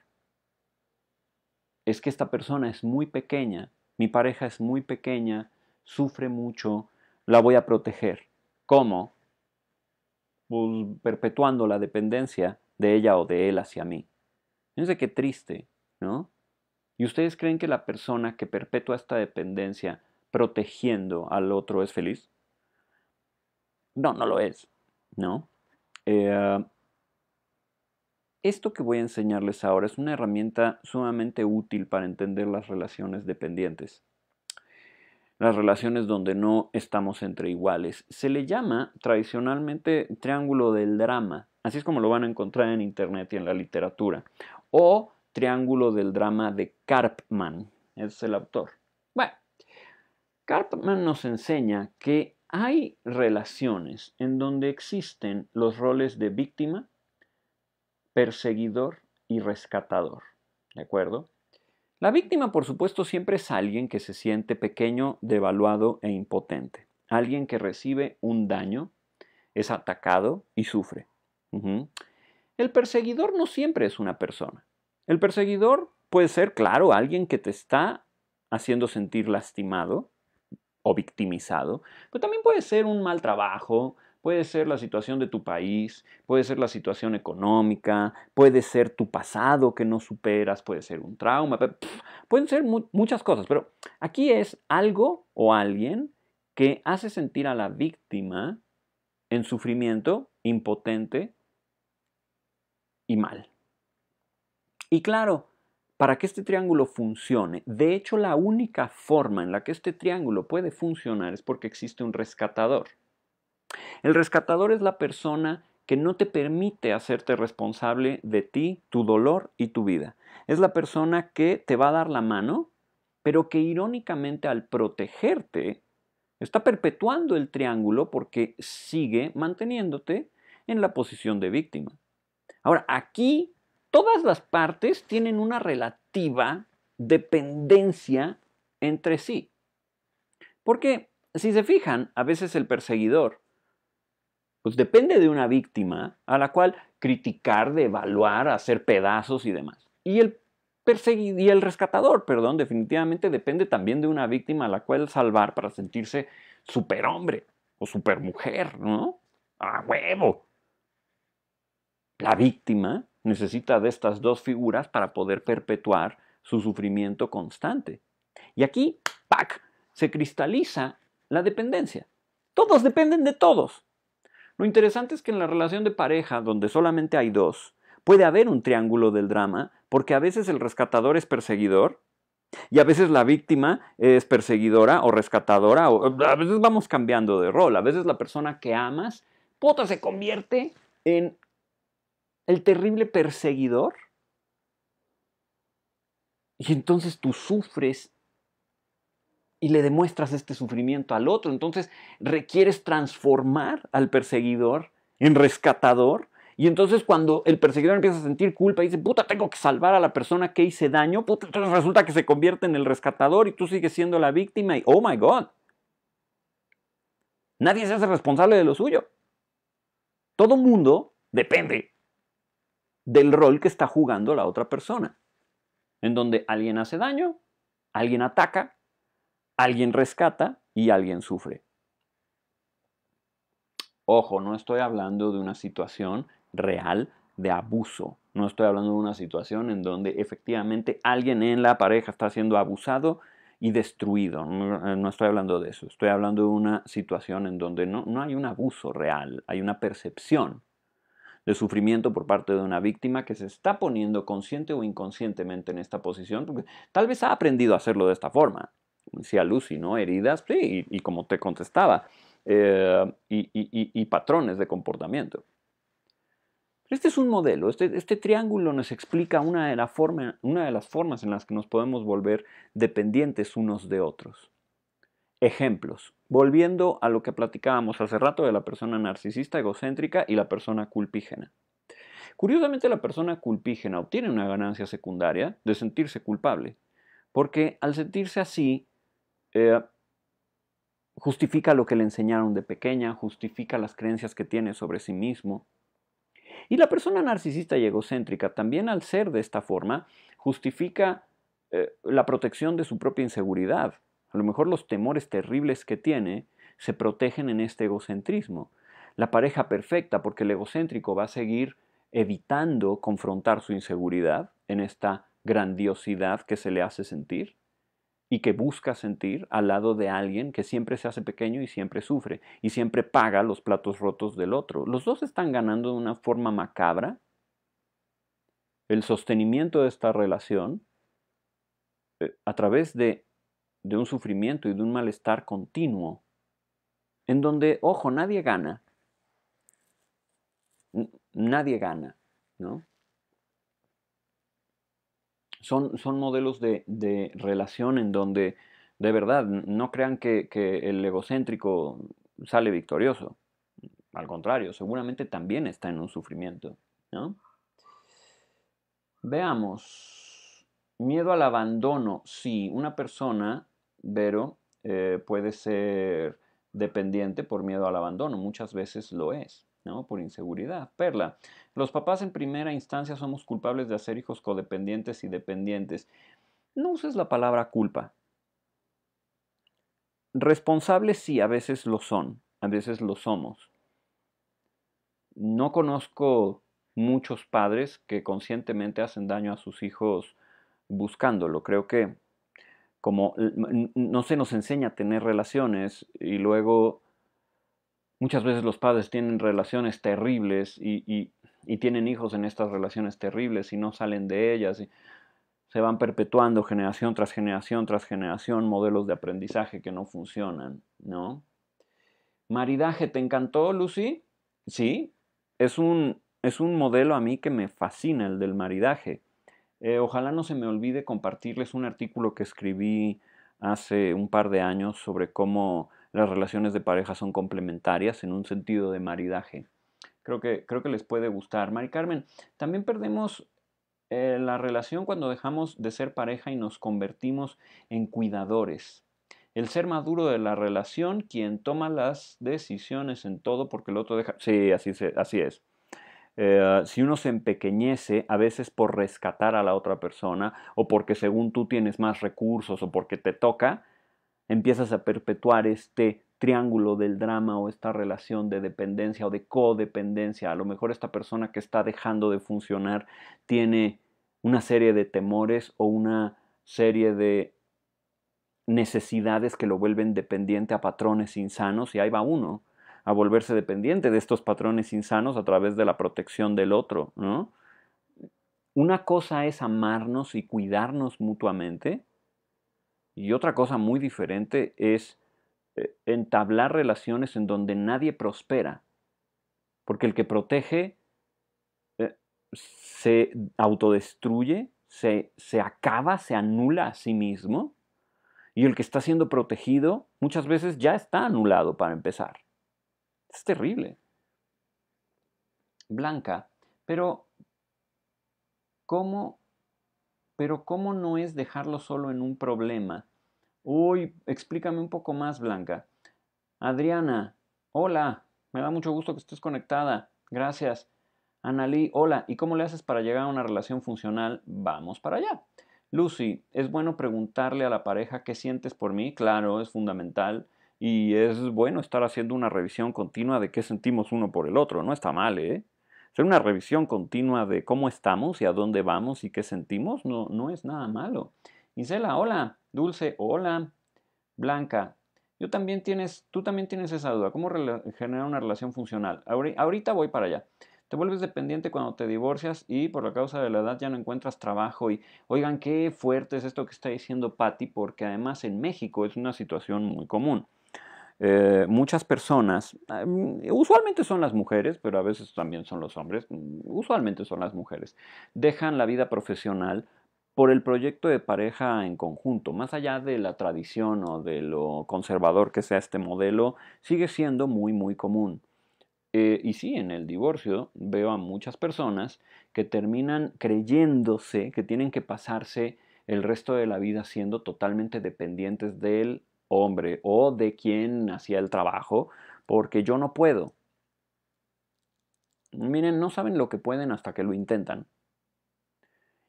Es que esta persona es muy pequeña, mi pareja es muy pequeña, sufre mucho, la voy a proteger. ¿Cómo? pues, perpetuando la dependencia de ella o de él hacia mí. Fíjense qué triste, ¿no? ¿Y ustedes creen que la persona que perpetúa esta dependencia protegiendo al otro es feliz? No, no lo es, ¿no? Eh, esto que voy a enseñarles ahora es una herramienta sumamente útil para entender las relaciones dependientes las relaciones donde no estamos entre iguales. Se le llama tradicionalmente triángulo del drama, así es como lo van a encontrar en Internet y en la literatura, o triángulo del drama de Karpman, es el autor. Bueno, Karpman nos enseña que hay relaciones en donde existen los roles de víctima, perseguidor y rescatador, ¿de acuerdo? La víctima, por supuesto, siempre es alguien que se siente pequeño, devaluado e impotente. Alguien que recibe un daño, es atacado y sufre. El perseguidor no siempre es una persona. El perseguidor puede ser, claro, alguien que te está haciendo sentir lastimado o victimizado, pero también puede ser un mal trabajo, Puede ser la situación de tu país, puede ser la situación económica, puede ser tu pasado que no superas, puede ser un trauma, pueden ser muchas cosas, pero aquí es algo o alguien que hace sentir a la víctima en sufrimiento, impotente y mal. Y claro, para que este triángulo funcione, de hecho la única forma en la que este triángulo puede funcionar es porque existe un rescatador. El rescatador es la persona que no te permite hacerte responsable de ti, tu dolor y tu vida. Es la persona que te va a dar la mano, pero que irónicamente al protegerte está perpetuando el triángulo porque sigue manteniéndote en la posición de víctima. Ahora, aquí todas las partes tienen una relativa dependencia entre sí. Porque, si se fijan, a veces el perseguidor pues depende de una víctima a la cual criticar, devaluar, hacer pedazos y demás. Y el y el rescatador, perdón, definitivamente depende también de una víctima a la cual salvar para sentirse superhombre o supermujer, ¿no? A huevo. La víctima necesita de estas dos figuras para poder perpetuar su sufrimiento constante. Y aquí, ¡pac!, se cristaliza la dependencia. Todos dependen de todos. Lo interesante es que en la relación de pareja, donde solamente hay dos, puede haber un triángulo del drama, porque a veces el rescatador es perseguidor y a veces la víctima es perseguidora o rescatadora, o a veces vamos cambiando de rol, a veces la persona que amas, puta, se convierte en el terrible perseguidor. Y entonces tú sufres y le demuestras este sufrimiento al otro. Entonces requieres transformar al perseguidor en rescatador. Y entonces cuando el perseguidor empieza a sentir culpa y dice, puta, tengo que salvar a la persona que hice daño, entonces resulta que se convierte en el rescatador y tú sigues siendo la víctima y, oh my God, nadie se hace responsable de lo suyo. Todo mundo depende del rol que está jugando la otra persona, en donde alguien hace daño, alguien ataca, alguien rescata y alguien sufre. Ojo, no estoy hablando de una situación real de abuso. No estoy hablando de una situación en donde efectivamente alguien en la pareja está siendo abusado y destruido. Eh, no, estoy hablando de eso. Estoy hablando de una situación en donde no, no hay un abuso real, hay una percepción de sufrimiento por parte de una víctima que se está poniendo consciente o inconscientemente en esta posición, tal vez ha aprendido a hacerlo de esta forma decía Lucy, ¿no? Heridas, sí, y, como te contestaba, eh, y, patrones de comportamiento. Este es un modelo, este, este, triángulo nos explica una de, la forma, una de las formas en las que nos podemos volver dependientes unos de otros. Ejemplos. Volviendo a lo que platicábamos hace rato de la persona narcisista, egocéntrica y la persona culpígena. Curiosamente, la persona culpígena obtiene una ganancia secundaria de sentirse culpable, porque al sentirse así, eh, justifica lo que le enseñaron de pequeña, justifica las creencias que tiene sobre sí mismo. Y la persona narcisista y egocéntrica también al ser de esta forma justifica eh, la protección de su propia inseguridad. A lo mejor los temores terribles que tiene se protegen en este egocentrismo. La pareja perfecta, porque el egocéntrico va a seguir evitando confrontar su inseguridad en esta grandiosidad que se le hace sentir y que busca sentir al lado de alguien que siempre se hace pequeño y siempre sufre y siempre paga los platos rotos del otro. Los dos están ganando de una forma macabra el sostenimiento de esta relación eh, a través de, de un sufrimiento y de un malestar continuo, en donde, ojo, nadie gana. nadie gana, ¿no? son, modelos de, relación en donde, de verdad, no crean que, el egocéntrico sale victorioso. Al contrario, seguramente también está en un sufrimiento. Veamos. Miedo al abandono. Sí, una persona, Vero, eh, puede ser dependiente por miedo al abandono. Muchas veces lo es. Por inseguridad. Perla, los papás en primera instancia somos culpables de hacer hijos codependientes y dependientes. No uses la palabra culpa. Responsables sí, a veces lo son, a veces lo somos. No conozco muchos padres que conscientemente hacen daño a sus hijos buscándolo. Creo que como mm, mm, no se nos enseña a tener relaciones y luego muchas veces los padres tienen relaciones terribles y, y, tienen hijos en estas relaciones terribles y no salen de ellas. Y se van perpetuando generación tras generación tras generación modelos de aprendizaje que no funcionan, ¿no? Maridaje, ¿te encantó, Lucy? Sí, es un, es un modelo a mí que me fascina, el del maridaje. Eh, ojalá no se me olvide compartirles un artículo que escribí hace un par de años sobre cómo las relaciones de pareja son complementarias en un sentido de maridaje. Creo que, creo que les puede gustar. Mari Carmen, también perdemos eh, la relación cuando dejamos de ser pareja y nos convertimos en cuidadores. El ser maduro de la relación, quien toma las decisiones en todo porque el otro deja... Sí, así, así es. Eh, si uno se empequeñece, a veces por rescatar a la otra persona, o porque según tú tienes más recursos, o porque te toca, empiezas a perpetuar este triángulo del drama o esta relación de dependencia o de codependencia. A lo mejor esta persona que está dejando de funcionar tiene una serie de temores o una serie de necesidades que lo vuelven dependiente a patrones insanos y ahí va uno a volverse dependiente de estos patrones insanos a través de la protección del otro, ¿no? Una cosa es amarnos y cuidarnos mutuamente y otra cosa muy diferente es eh, entablar relaciones en donde nadie prospera, porque el que protege eh, se autodestruye, se, se acaba, se anula a sí mismo, y el que está siendo protegido muchas veces ya está anulado para empezar. Es terrible. Blanca, pero ¿cómo pero ¿cómo no es dejarlo solo en un problema? Uy, explícame un poco más, Blanca. Adriana, hola, me da mucho gusto que estés conectada. Gracias. Analí, hola, ¿y cómo le haces para llegar a una relación funcional? Vamos para allá. Lucy, ¿es bueno preguntarle a la pareja qué sientes por mí? Claro, es fundamental. Y es bueno estar haciendo una revisión continua de qué sentimos uno por el otro. No está mal, ¿eh? Hacer una revisión continua de cómo estamos y a dónde vamos y qué sentimos no, no es nada malo. Gisela, hola. Dulce, hola. Blanca, yo también tienes, tú también tienes esa duda. ¿Cómo generar una relación funcional? Ahorita voy para allá. Te vuelves dependiente cuando te divorcias y por la causa de la edad ya no encuentras trabajo. Y oigan, qué fuerte es esto que está diciendo Patty, porque además en México es una situación muy común. Eh, muchas personas, ah, mm, usualmente son las mujeres, pero a veces también son los hombres, mm, usualmente son las mujeres, dejan la vida profesional por el proyecto de pareja en conjunto, más allá de la tradición o de lo conservador que sea este modelo, sigue siendo muy, muy común. Eh, y sí, en el divorcio veo a muchas personas que terminan creyéndose que tienen que pasarse el resto de la vida siendo totalmente dependientes de él hombre o de quien hacía el trabajo, porque yo no puedo. Miren, no saben lo que pueden hasta que lo intentan.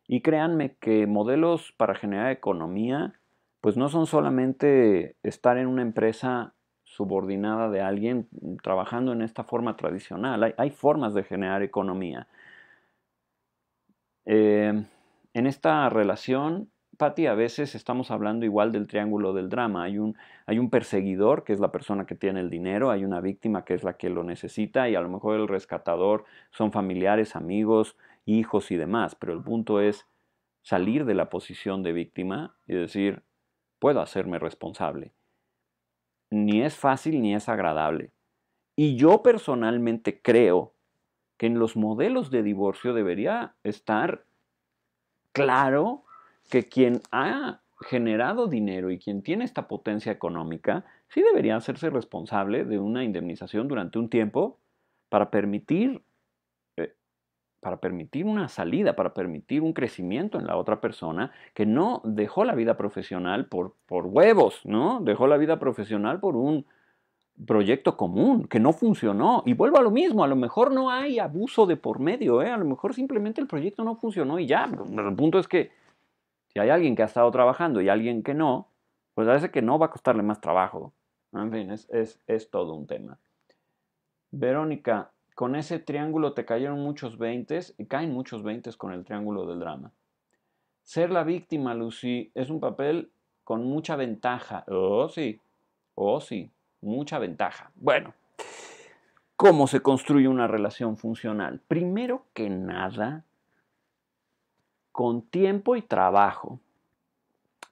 Y créanme que modelos para generar economía, pues no son solamente estar en una empresa subordinada de alguien trabajando en esta forma tradicional. Hay, formas de generar economía. Eh, en esta relación Patti, a veces estamos hablando igual del triángulo del drama. Hay un, hay un perseguidor, que es la persona que tiene el dinero, hay una víctima, que es la que lo necesita, y a lo mejor el rescatador son familiares, amigos, hijos y demás. Pero el punto es salir de la posición de víctima y decir, puedo hacerme responsable. Ni es fácil ni es agradable. Y yo personalmente creo que en los modelos de divorcio debería estar claro que quien ha generado dinero y quien tiene esta potencia económica, sí debería hacerse responsable de una indemnización durante un tiempo para permitir, eh, para permitir una salida, para permitir un crecimiento en la otra persona que no dejó la vida profesional por, por huevos, ¿no? Dejó la vida profesional por un proyecto común que no funcionó. Y vuelvo a lo mismo, a lo mejor no hay abuso de por medio, ¿eh? a lo mejor simplemente el proyecto no funcionó y ya. El punto es que si hay alguien que ha estado trabajando y alguien que no, pues a veces que no va a costarle más trabajo. En fin, es, es, es todo un tema. Verónica, con ese triángulo te cayeron muchos veintes y caen muchos veintes con el triángulo del drama. Ser la víctima, Lucy, es un papel con mucha ventaja. Oh, sí. Oh, sí. Mucha ventaja. Bueno, ¿cómo se construye una relación funcional? Primero que nada, con tiempo y trabajo.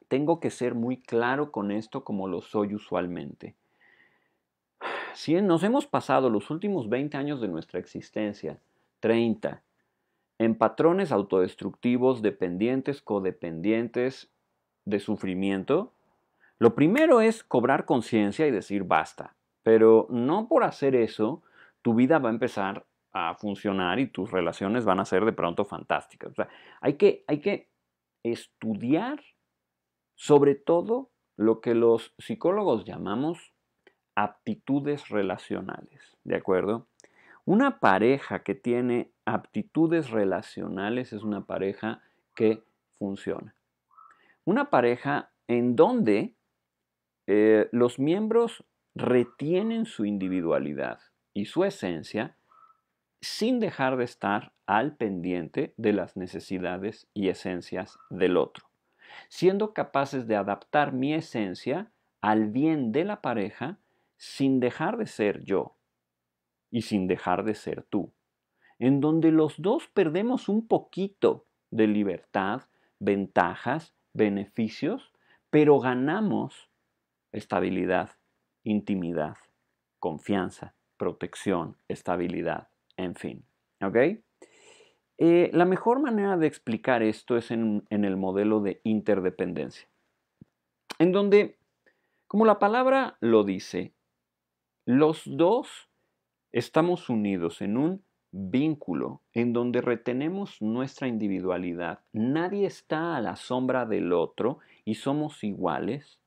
Tengo que ser muy claro con esto como lo soy usualmente. Si nos hemos pasado los últimos 20 años de nuestra existencia, 30, en patrones autodestructivos, dependientes, codependientes, de sufrimiento, lo primero es cobrar conciencia y decir basta. Pero no por hacer eso tu vida va a empezar a funcionar y tus relaciones van a ser de pronto fantásticas. hay que, hay que estudiar sobre todo lo que los psicólogos llamamos aptitudes relacionales, ¿de acuerdo? Una pareja que tiene aptitudes relacionales es una pareja que funciona. Una pareja en donde eh, los miembros retienen su individualidad y su esencia sin dejar de estar al pendiente de las necesidades y esencias del otro, siendo capaces de adaptar mi esencia al bien de la pareja sin dejar de ser yo y sin dejar de ser tú, en donde los dos perdemos un poquito de libertad, ventajas, beneficios, pero ganamos estabilidad, intimidad, confianza, protección, estabilidad en fin, ¿ok? Eh, la mejor manera de explicar esto es en el modelo de interdependencia, en donde, como la palabra lo dice, los dos estamos unidos en un vínculo en donde retenemos nuestra individualidad. Nadie está a la sombra del otro y somos iguales.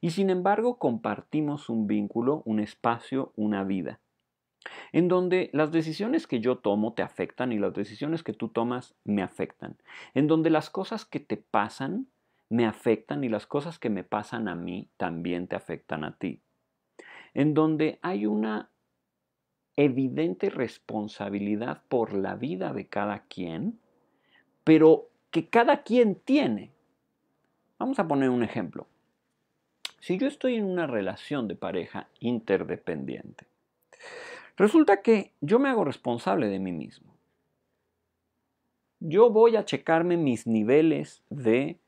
Y sin embargo compartimos un vínculo, un espacio, una vida en donde las decisiones que yo tomo te afectan y las decisiones que tú tomas me afectan, en donde las cosas que te pasan me afectan y las cosas que me pasan a mí también te afectan a ti, en donde hay una evidente responsabilidad por la vida de cada quien, pero que cada quien tiene. Vamos a poner un ejemplo. Si yo estoy en una relación de pareja interdependiente, Resulta que yo me hago responsable de mí mismo. Yo voy a checarme mis niveles de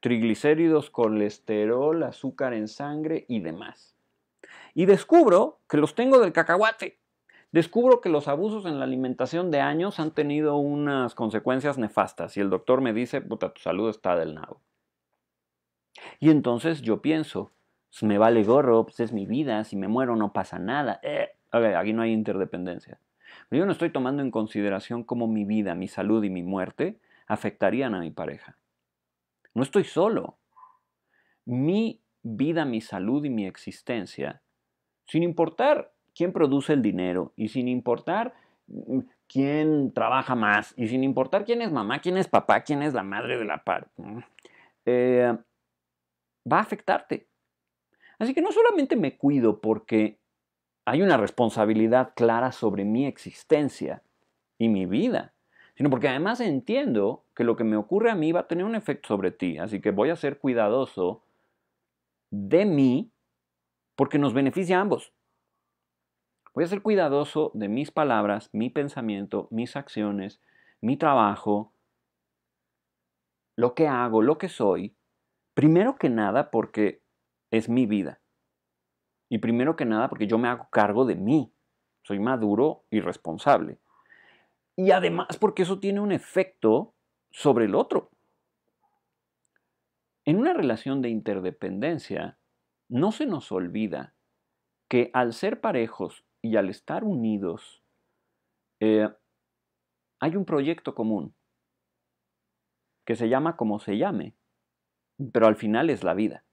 triglicéridos, colesterol, azúcar en sangre y demás. Y descubro que los tengo del cacahuate. Descubro que los abusos en la alimentación de años han tenido unas consecuencias nefastas y el doctor me dice, puta, tu salud está del nabo. Y entonces yo pienso, pues me vale gorro, pues es mi vida, si me muero no pasa nada. Eh" aquí no hay interdependencia. Yo no estoy tomando en consideración cómo mi vida, mi salud y mi muerte afectarían a mi pareja. No estoy solo. Mi vida, mi salud y mi existencia, sin importar quién produce el dinero y sin importar mm, quién trabaja más y sin importar quién es mamá, quién es papá, quién es la madre de la par, mm, eh, va a afectarte. Así que no solamente me cuido porque hay una responsabilidad clara sobre mi existencia y mi vida, sino porque además entiendo que lo que me ocurre a mí va a tener un efecto sobre ti, así que voy a ser cuidadoso de mí porque nos beneficia a ambos. Voy a ser cuidadoso de mis palabras, mi pensamiento, mis acciones, mi trabajo, lo que hago, lo que soy, primero que nada porque es mi vida. Y primero que nada porque yo me hago cargo de mí. Soy maduro y responsable. Y además porque eso tiene un efecto sobre el otro. En una relación de interdependencia, no se nos olvida que al ser parejos y al estar unidos, eh, hay un proyecto común que se llama como se llame, pero al final es la vida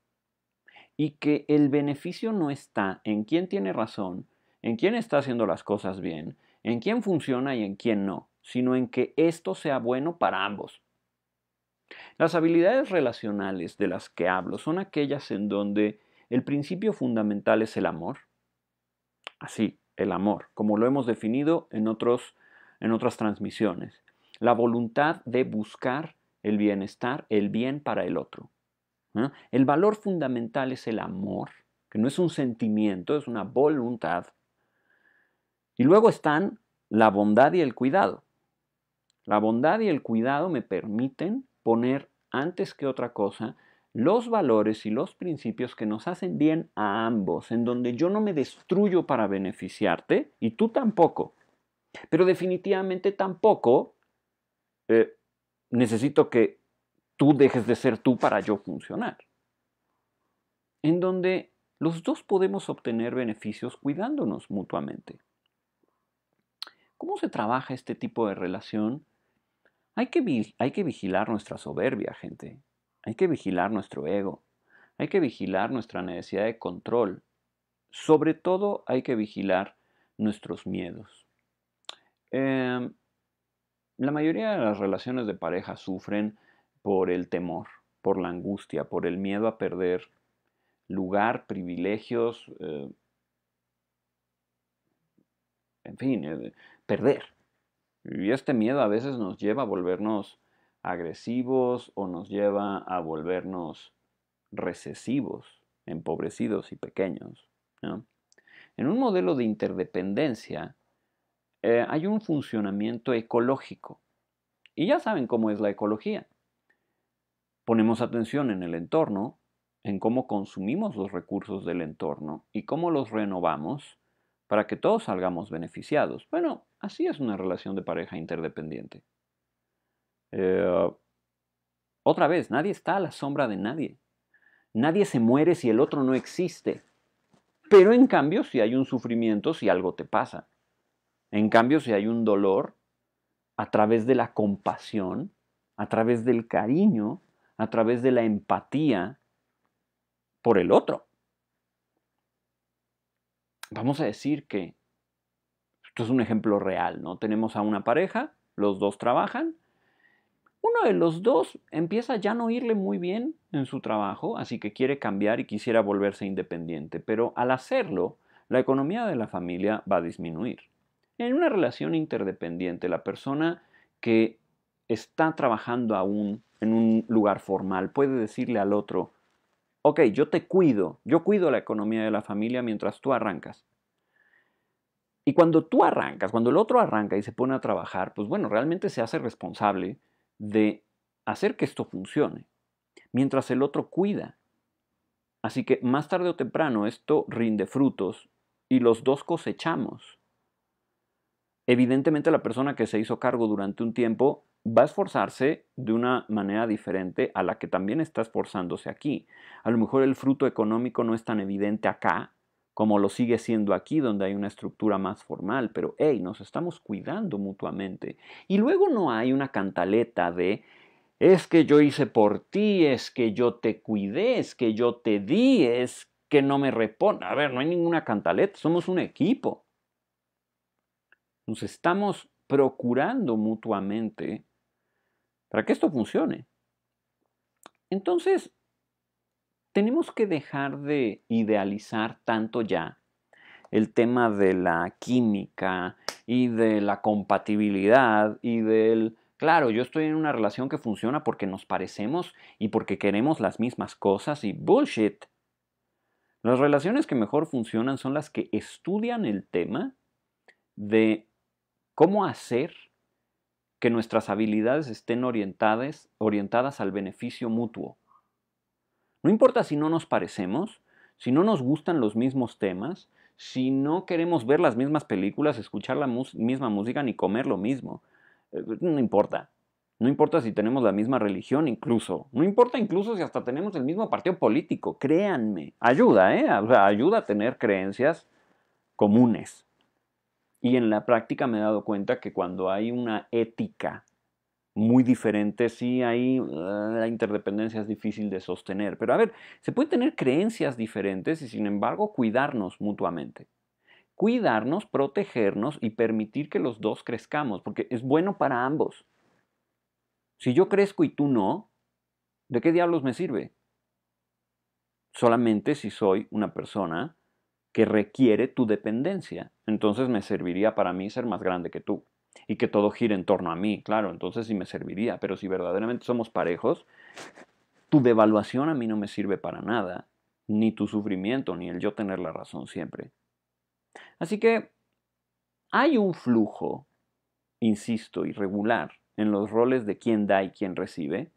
y que el beneficio no está en quién tiene razón, en quién está haciendo las cosas bien, en quién funciona y en quién no, sino en que esto sea bueno para ambos. Las habilidades relacionales de las que hablo son aquellas en donde el principio fundamental es el amor. Así, el amor, como lo hemos definido en, otros, en otras transmisiones. La voluntad de buscar el bienestar, el bien para el otro. El valor fundamental es el amor, que no es un sentimiento, es una voluntad. Y luego están la bondad y el cuidado. La bondad y el cuidado me permiten poner antes que otra cosa los valores y los principios que nos hacen bien a ambos, en donde yo no me destruyo para beneficiarte y tú tampoco. Pero definitivamente tampoco eh, necesito que tú dejes de ser tú para yo funcionar. En donde los dos podemos obtener beneficios cuidándonos mutuamente. ¿Cómo se trabaja este tipo de relación? Hay que, vigilar nuestra soberbia, gente. Hay que vigilar nuestro ego. Hay que vigilar nuestra necesidad de control. Sobre todo hay que vigilar nuestros miedos. Em, la mayoría de las relaciones de pareja sufren por el temor, por la angustia, por el miedo a perder lugar, privilegios, eh, en fin, eh, perder. Y este miedo a veces nos lleva a volvernos agresivos o nos lleva a volvernos recesivos, empobrecidos y pequeños. En un modelo de interdependencia eh, hay un funcionamiento ecológico. Y ya saben cómo es la ecología. Ponemos atención en el entorno, en cómo consumimos los recursos del entorno y cómo los renovamos para que todos salgamos beneficiados. Bueno, así es una relación de pareja interdependiente. Eh, otra vez, nadie está a la sombra de nadie. Nadie se muere si el otro no existe. Pero en cambio, si hay un sufrimiento, si algo te pasa. En cambio, si hay un dolor, a través de la compasión, a través del cariño, a través de la empatía por el otro. Vamos a decir que esto es un ejemplo real, ¿no? Tenemos a una pareja, los dos trabajan, uno de los dos empieza ya no irle muy bien en su trabajo, así que quiere cambiar y quisiera volverse independiente, pero al hacerlo, la economía de la familia va a disminuir. En una relación interdependiente, la persona que está trabajando aún en un lugar formal, puede decirle al otro, ok, yo te cuido, yo cuido la economía de la familia mientras tú arrancas. Y cuando tú arrancas, cuando el otro arranca y se pone a trabajar, pues bueno, realmente se hace responsable de hacer que esto funcione, mientras el otro cuida. Así que más tarde o temprano esto rinde frutos y los dos cosechamos. Evidentemente la persona que se hizo cargo durante un tiempo va a esforzarse de una manera diferente a la que también está esforzándose aquí. A lo mejor el fruto económico no es tan evidente acá como lo sigue siendo aquí, donde hay una estructura más formal, pero hey, nos estamos cuidando mutuamente. Y luego no hay una cantaleta de es que yo hice por ti, es que yo te cuidé, es que yo te di, es que no me repon. A ver, no hay ninguna cantaleta, somos un equipo. Nos estamos procurando mutuamente para que esto funcione. Entonces, tenemos que dejar de idealizar tanto ya el tema de la química y de la compatibilidad y del, claro, yo estoy en una relación que funciona porque nos parecemos y porque queremos las mismas cosas y bullshit. Las relaciones que mejor funcionan son las que estudian el tema de cómo hacer que nuestras habilidades estén orientadas, orientadas al beneficio mutuo. No importa si no nos parecemos, si no nos gustan los mismos temas, si no queremos ver las mismas películas, escuchar la misma música ni comer lo mismo. Eh, no importa. No importa si tenemos la misma religión incluso. No importa incluso si hasta tenemos el mismo partido político. Créanme. Ayuda, ¿eh? ayuda a tener creencias comunes. Y en la práctica me he dado cuenta que cuando hay una ética muy diferente, sí hay ah, la interdependencia es difícil de sostener. Pero a ver, se pueden tener creencias diferentes y sin embargo cuidarnos mutuamente. Cuidarnos, protegernos y permitir que los dos crezcamos, porque es bueno para ambos. Si yo crezco y tú no, ¿de qué diablos me sirve? Solamente si soy una persona que requiere tu dependencia. Entonces me serviría para mí ser más grande que tú y que todo gire en torno a mí, claro, entonces sí me serviría, pero si verdaderamente somos parejos, tu devaluación a mí no me sirve para nada, ni tu sufrimiento, ni el yo tener la razón siempre. Así que hay un flujo, insisto, irregular en los roles de quién da y quién recibe,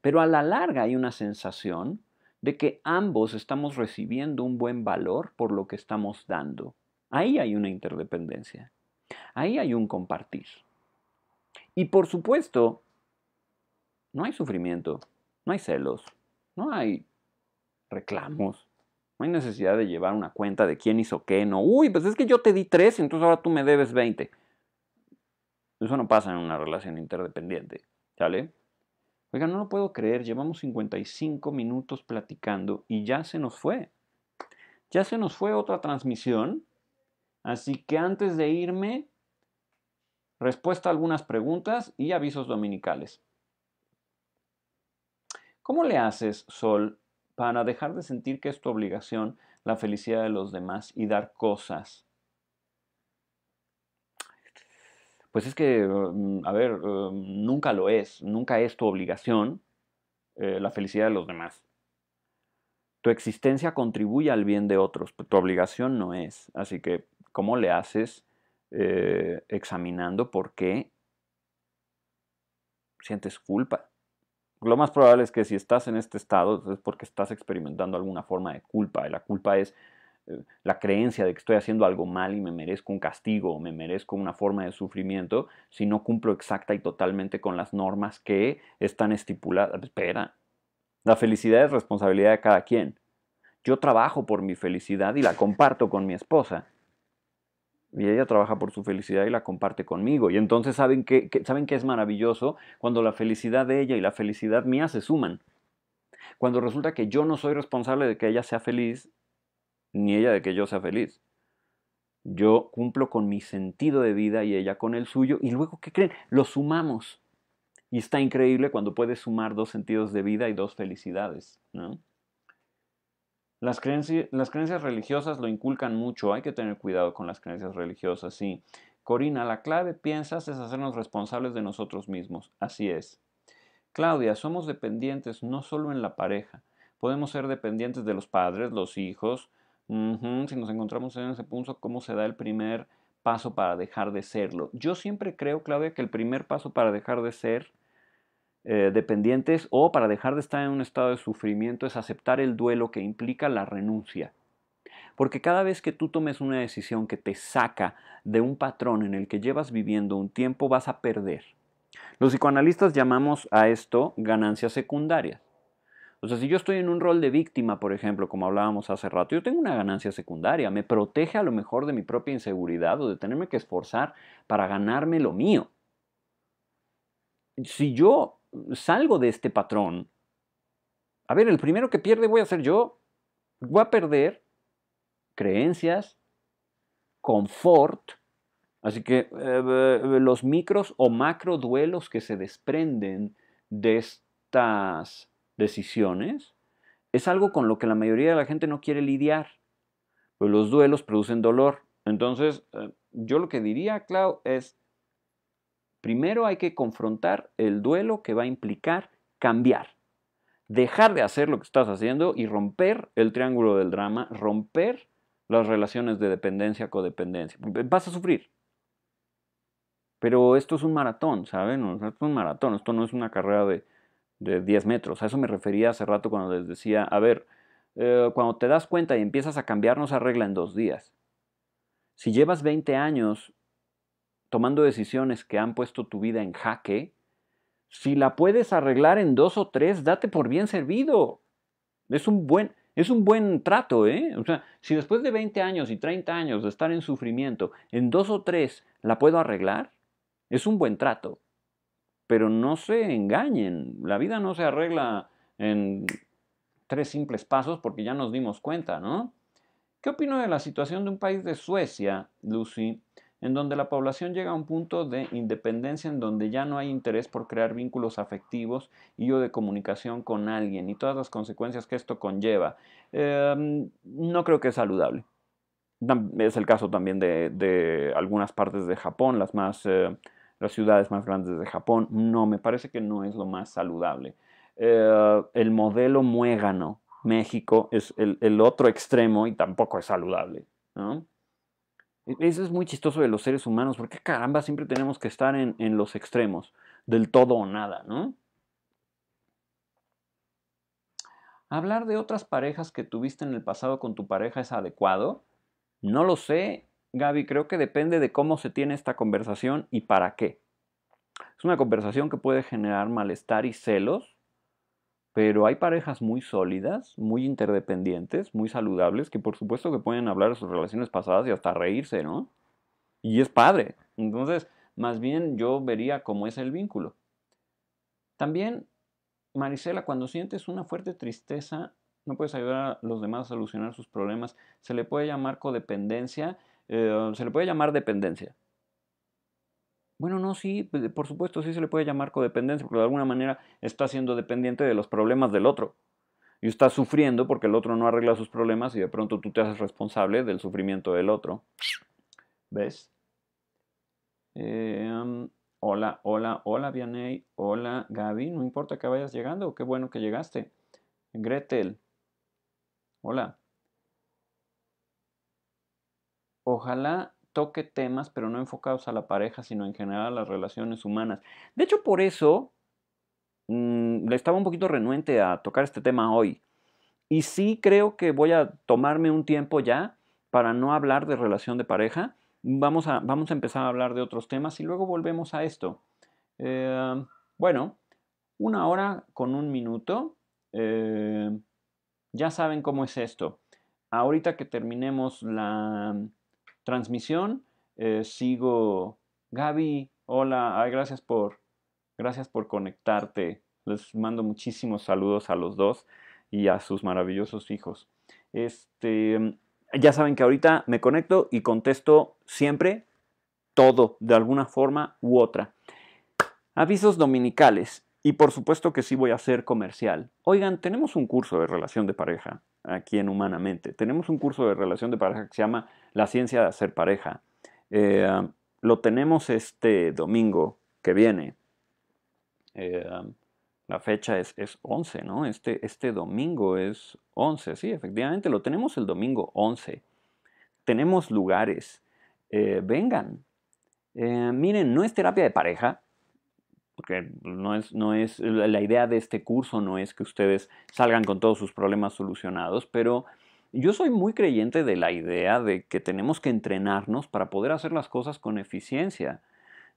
pero a la larga hay una sensación de que ambos estamos recibiendo un buen valor por lo que estamos dando. Ahí hay una interdependencia. Ahí hay un compartir. Y por supuesto, no hay sufrimiento, no hay celos, no hay reclamos, no hay necesidad de llevar una cuenta de quién hizo qué, no, uy, pues es que yo te di tres, entonces ahora tú me debes veinte. Eso no pasa en una relación interdependiente, ¿sale? Oiga, no lo puedo creer, llevamos 55 minutos platicando y ya se nos fue. Ya se nos fue otra transmisión. Así que antes de irme, respuesta a algunas preguntas y avisos dominicales. ¿Cómo le haces, Sol, para dejar de sentir que es tu obligación la felicidad de los demás y dar cosas Pues es que, um, a ver, um, nunca lo es, nunca es tu obligación eh, la felicidad de los demás. Tu existencia contribuye al bien de otros, pero tu obligación no es. Así que, ¿cómo le haces eh, examinando por qué sientes culpa? Lo más probable es que si estás en este estado es porque estás experimentando alguna forma de culpa. Y la culpa es la creencia de que estoy haciendo algo mal y me merezco un castigo o me merezco una forma de sufrimiento si no cumplo exacta y totalmente con las normas que están estipuladas. Espera, la felicidad es responsabilidad de cada quien. Yo trabajo por mi felicidad y la comparto con mi esposa. Y ella trabaja por su felicidad y la comparte conmigo. Y entonces saben que, saben que es maravilloso cuando la felicidad de ella y la felicidad mía se suman. Cuando resulta que yo no soy responsable de que ella sea feliz, ni ella de que yo sea feliz. Yo cumplo con mi sentido de vida y ella con el suyo. Y luego, ¿qué creen? Lo sumamos. Y está increíble cuando puedes sumar dos sentidos de vida y dos felicidades. Las, creencias, las creencias religiosas lo inculcan mucho. Hay que tener cuidado con las creencias religiosas, sí. Corina, la clave, piensas, es hacernos responsables de nosotros mismos. Así es. Claudia, somos dependientes no solo en la pareja. Podemos ser dependientes de los padres, los hijos, si nos encontramos en ese punto, ¿cómo se da el primer paso para dejar de serlo? Yo siempre creo, Claudia, que el primer paso para dejar de ser eh, dependientes o para dejar de estar en un estado de sufrimiento es aceptar el duelo que implica la renuncia. Porque cada vez que tú tomes una decisión que te saca de un patrón en el que llevas viviendo un tiempo, vas a perder. Los psicoanalistas llamamos a esto ganancias secundarias. O sea, si yo estoy en un rol de víctima, por ejemplo, como hablábamos hace rato, yo tengo una ganancia secundaria, me protege a lo mejor de mi propia inseguridad o de tenerme que esforzar para ganarme lo mío. Si yo salgo de este patrón, a ver, el primero que pierde voy a ser yo, voy a perder creencias, confort, así que eh, los micros o macro duelos que se desprenden de estas decisiones es algo con lo que la mayoría de la gente no quiere lidiar. Pues los duelos producen dolor. Entonces, eh, yo lo que diría, Clau, es, primero hay que confrontar el duelo que va a implicar cambiar. Dejar de hacer lo que estás haciendo y romper el triángulo del drama, romper las relaciones de dependencia, codependencia. Vas a sufrir. Pero esto es un maratón, ¿saben? Esto es un maratón, esto no es una carrera de de 10 metros. A eso me refería hace rato cuando les decía, a ver, eh, cuando te das cuenta y empiezas a cambiar, no se arregla en dos días. Si llevas 20 años tomando decisiones que han puesto tu vida en jaque, si la puedes arreglar en dos o tres, date por bien servido. Es un buen, es un buen trato, ¿eh? O sea, si después de 20 años y 30 años de estar en sufrimiento, en dos o tres la puedo arreglar, es un buen trato. Pero no se engañen, la vida no se arregla en tres simples pasos porque ya nos dimos cuenta, ¿no? ¿Qué opino de la situación de un país de Suecia, Lucy, en donde la población llega a un punto de independencia en donde ya no hay interés por crear vínculos afectivos y o de comunicación con alguien y todas las consecuencias que esto conlleva? Em, no creo que es saludable. Es el caso también de, algunas partes de Japón, las más... Eh, las ciudades más grandes de Japón. No, me parece que no es lo más saludable. Eh, el modelo muégano, México, es el, otro extremo y tampoco es saludable. E, eso es muy chistoso de los seres humanos, porque caramba, siempre tenemos que estar en, en los extremos, del todo o nada, ¿no? Hablar de otras parejas que tuviste en el pasado con tu pareja es adecuado. No lo sé, Gaby, creo que depende de cómo se tiene esta conversación y para qué. Es una conversación que puede generar malestar y celos, pero hay parejas muy sólidas, muy interdependientes, muy saludables, que por supuesto que pueden hablar de sus relaciones pasadas y hasta reírse, ¿no? Y es padre. Entonces, más bien yo vería cómo es el vínculo. También, Marisela, cuando sientes una fuerte tristeza, no puedes ayudar a los demás a solucionar sus problemas. Se le puede llamar codependencia eh, se le puede llamar dependencia. Bueno, no, sí, pues, por supuesto, sí se le puede llamar codependencia, porque de alguna manera está siendo dependiente de los problemas del otro. Y está sufriendo porque el otro no arregla sus problemas y de pronto tú te haces responsable del sufrimiento del otro. ¿Ves? Eh, hola, hola, hola, Vianey. Hola, Gaby. No importa que vayas llegando, qué bueno que llegaste. Gretel. Hola ojalá toque temas, pero no enfocados a la pareja, sino en general a las relaciones humanas. De hecho, por eso mm, le estaba un poquito renuente a tocar este tema hoy. Y sí creo que voy a tomarme un tiempo ya para no hablar de relación de pareja. Vamos a, vamos a empezar a hablar de otros temas y luego volvemos a esto. Eh, bueno, una hora con un minuto. Eh, ya saben cómo es esto. Ahorita que terminemos la, transmisión. Eh, sigo Gaby, hola, gracias por gracias por conectarte. Les mando muchísimos saludos a los dos y a sus maravillosos hijos. Este, ya saben que ahorita me conecto y contesto siempre todo de alguna forma u otra. Avisos dominicales. Y por supuesto que sí voy a ser comercial. Oigan, tenemos un curso de relación de pareja aquí en Humanamente. Tenemos un curso de relación de pareja que se llama la ciencia de hacer pareja. Eh, lo tenemos este domingo que viene. Eh, la fecha es, 11, ¿no? Este, este domingo es 11, sí, efectivamente, lo tenemos el domingo 11. Tenemos lugares. Eh, vengan. miren, no es terapia de pareja, porque no es, no es, la idea de este curso no es que ustedes salgan con todos sus problemas solucionados, pero yo soy muy creyente de la idea de que tenemos que entrenarnos para poder hacer las cosas con eficiencia.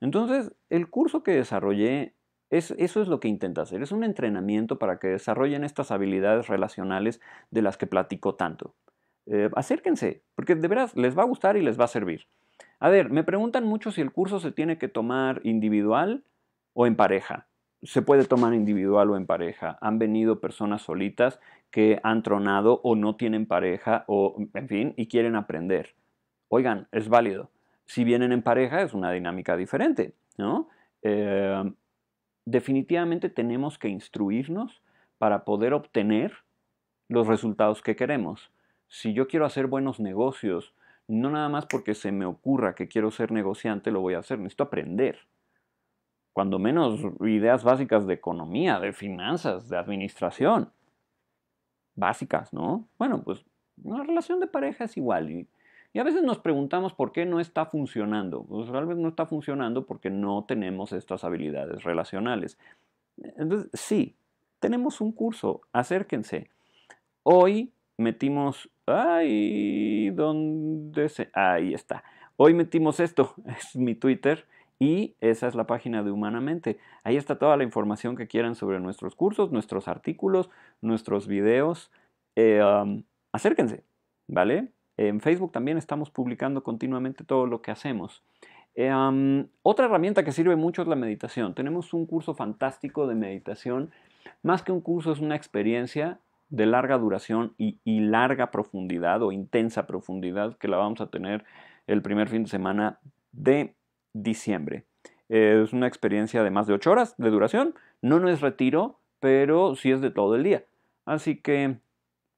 Entonces, el curso que desarrollé, eso es lo que intenta hacer, es un entrenamiento para que desarrollen estas habilidades relacionales de las que platico tanto. Eh, acérquense, porque de veras les va a gustar y les va a servir. A ver, me preguntan mucho si el curso se tiene que tomar individual o en pareja se puede tomar individual o en pareja. Han venido personas solitas que han tronado o no tienen pareja o, en fin, y quieren aprender. Oigan, es válido. Si vienen en pareja es una dinámica diferente, eh, definitivamente tenemos que instruirnos para poder obtener los resultados que queremos. Si yo quiero hacer buenos negocios, no nada más porque se me ocurra que quiero ser negociante, lo voy a hacer, necesito aprender cuando menos ideas básicas de economía, de finanzas, de administración. Básicas, ¿no? Bueno, pues una relación de pareja es igual. Y, a veces nos preguntamos por qué no está funcionando. Pues tal vez no está funcionando porque no tenemos estas habilidades relacionales. Entonces, sí, tenemos un curso, acérquense. Hoy metimos, ay, ¿dónde se? Ahí está. Hoy metimos esto, es mi Twitter. Y esa es la página de Humanamente. Ahí está toda la información que quieran sobre nuestros cursos, nuestros artículos, nuestros videos. Eh, acérquense, ¿vale? En Facebook también estamos publicando continuamente todo lo que hacemos. Eh, otra herramienta que sirve mucho es la meditación. Tenemos un curso fantástico de meditación. Más que un curso es una experiencia de larga duración y larga profundidad o intensa profundidad que la vamos a tener el primer fin de semana de diciembre. Es una experiencia de más de 8 horas de duración. No, no es retiro, pero sí es de todo el día. Así que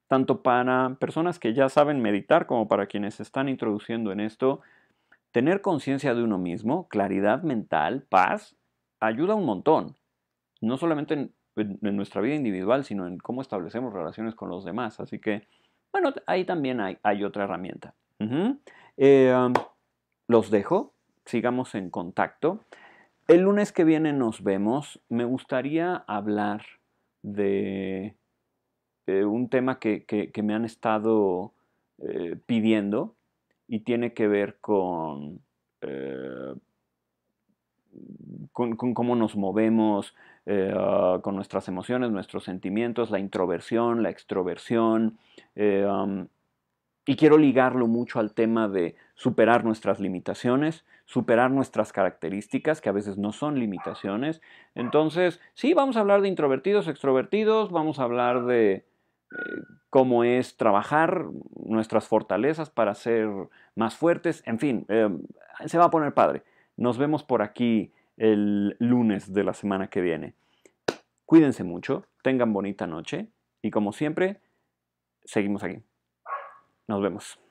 tanto para personas que ya saben meditar como para quienes se están introduciendo en esto, tener conciencia de uno mismo, claridad mental, paz, ayuda un montón. No solamente en, nuestra vida individual, sino en cómo establecemos relaciones con los demás. Así que, bueno, ahí también hay, otra herramienta. Eh, um, los dejo sigamos en contacto. El lunes que viene nos vemos. Me gustaría hablar de un tema que, me han estado eh, pidiendo y tiene que ver con, eh, con, cómo nos movemos, eh, ah, con nuestras emociones, nuestros sentimientos, la introversión, la extroversión. y quiero ligarlo mucho al tema de superar nuestras limitaciones, superar nuestras características, que a veces no son limitaciones. Entonces, sí, vamos a hablar de introvertidos, extrovertidos, vamos a hablar de eh, cómo es trabajar nuestras fortalezas para ser más fuertes, en fin, eh, se va a poner padre. Nos vemos por aquí el lunes de la semana que viene. Cuídense mucho, tengan bonita noche y como siempre, seguimos aquí. Nos vemos.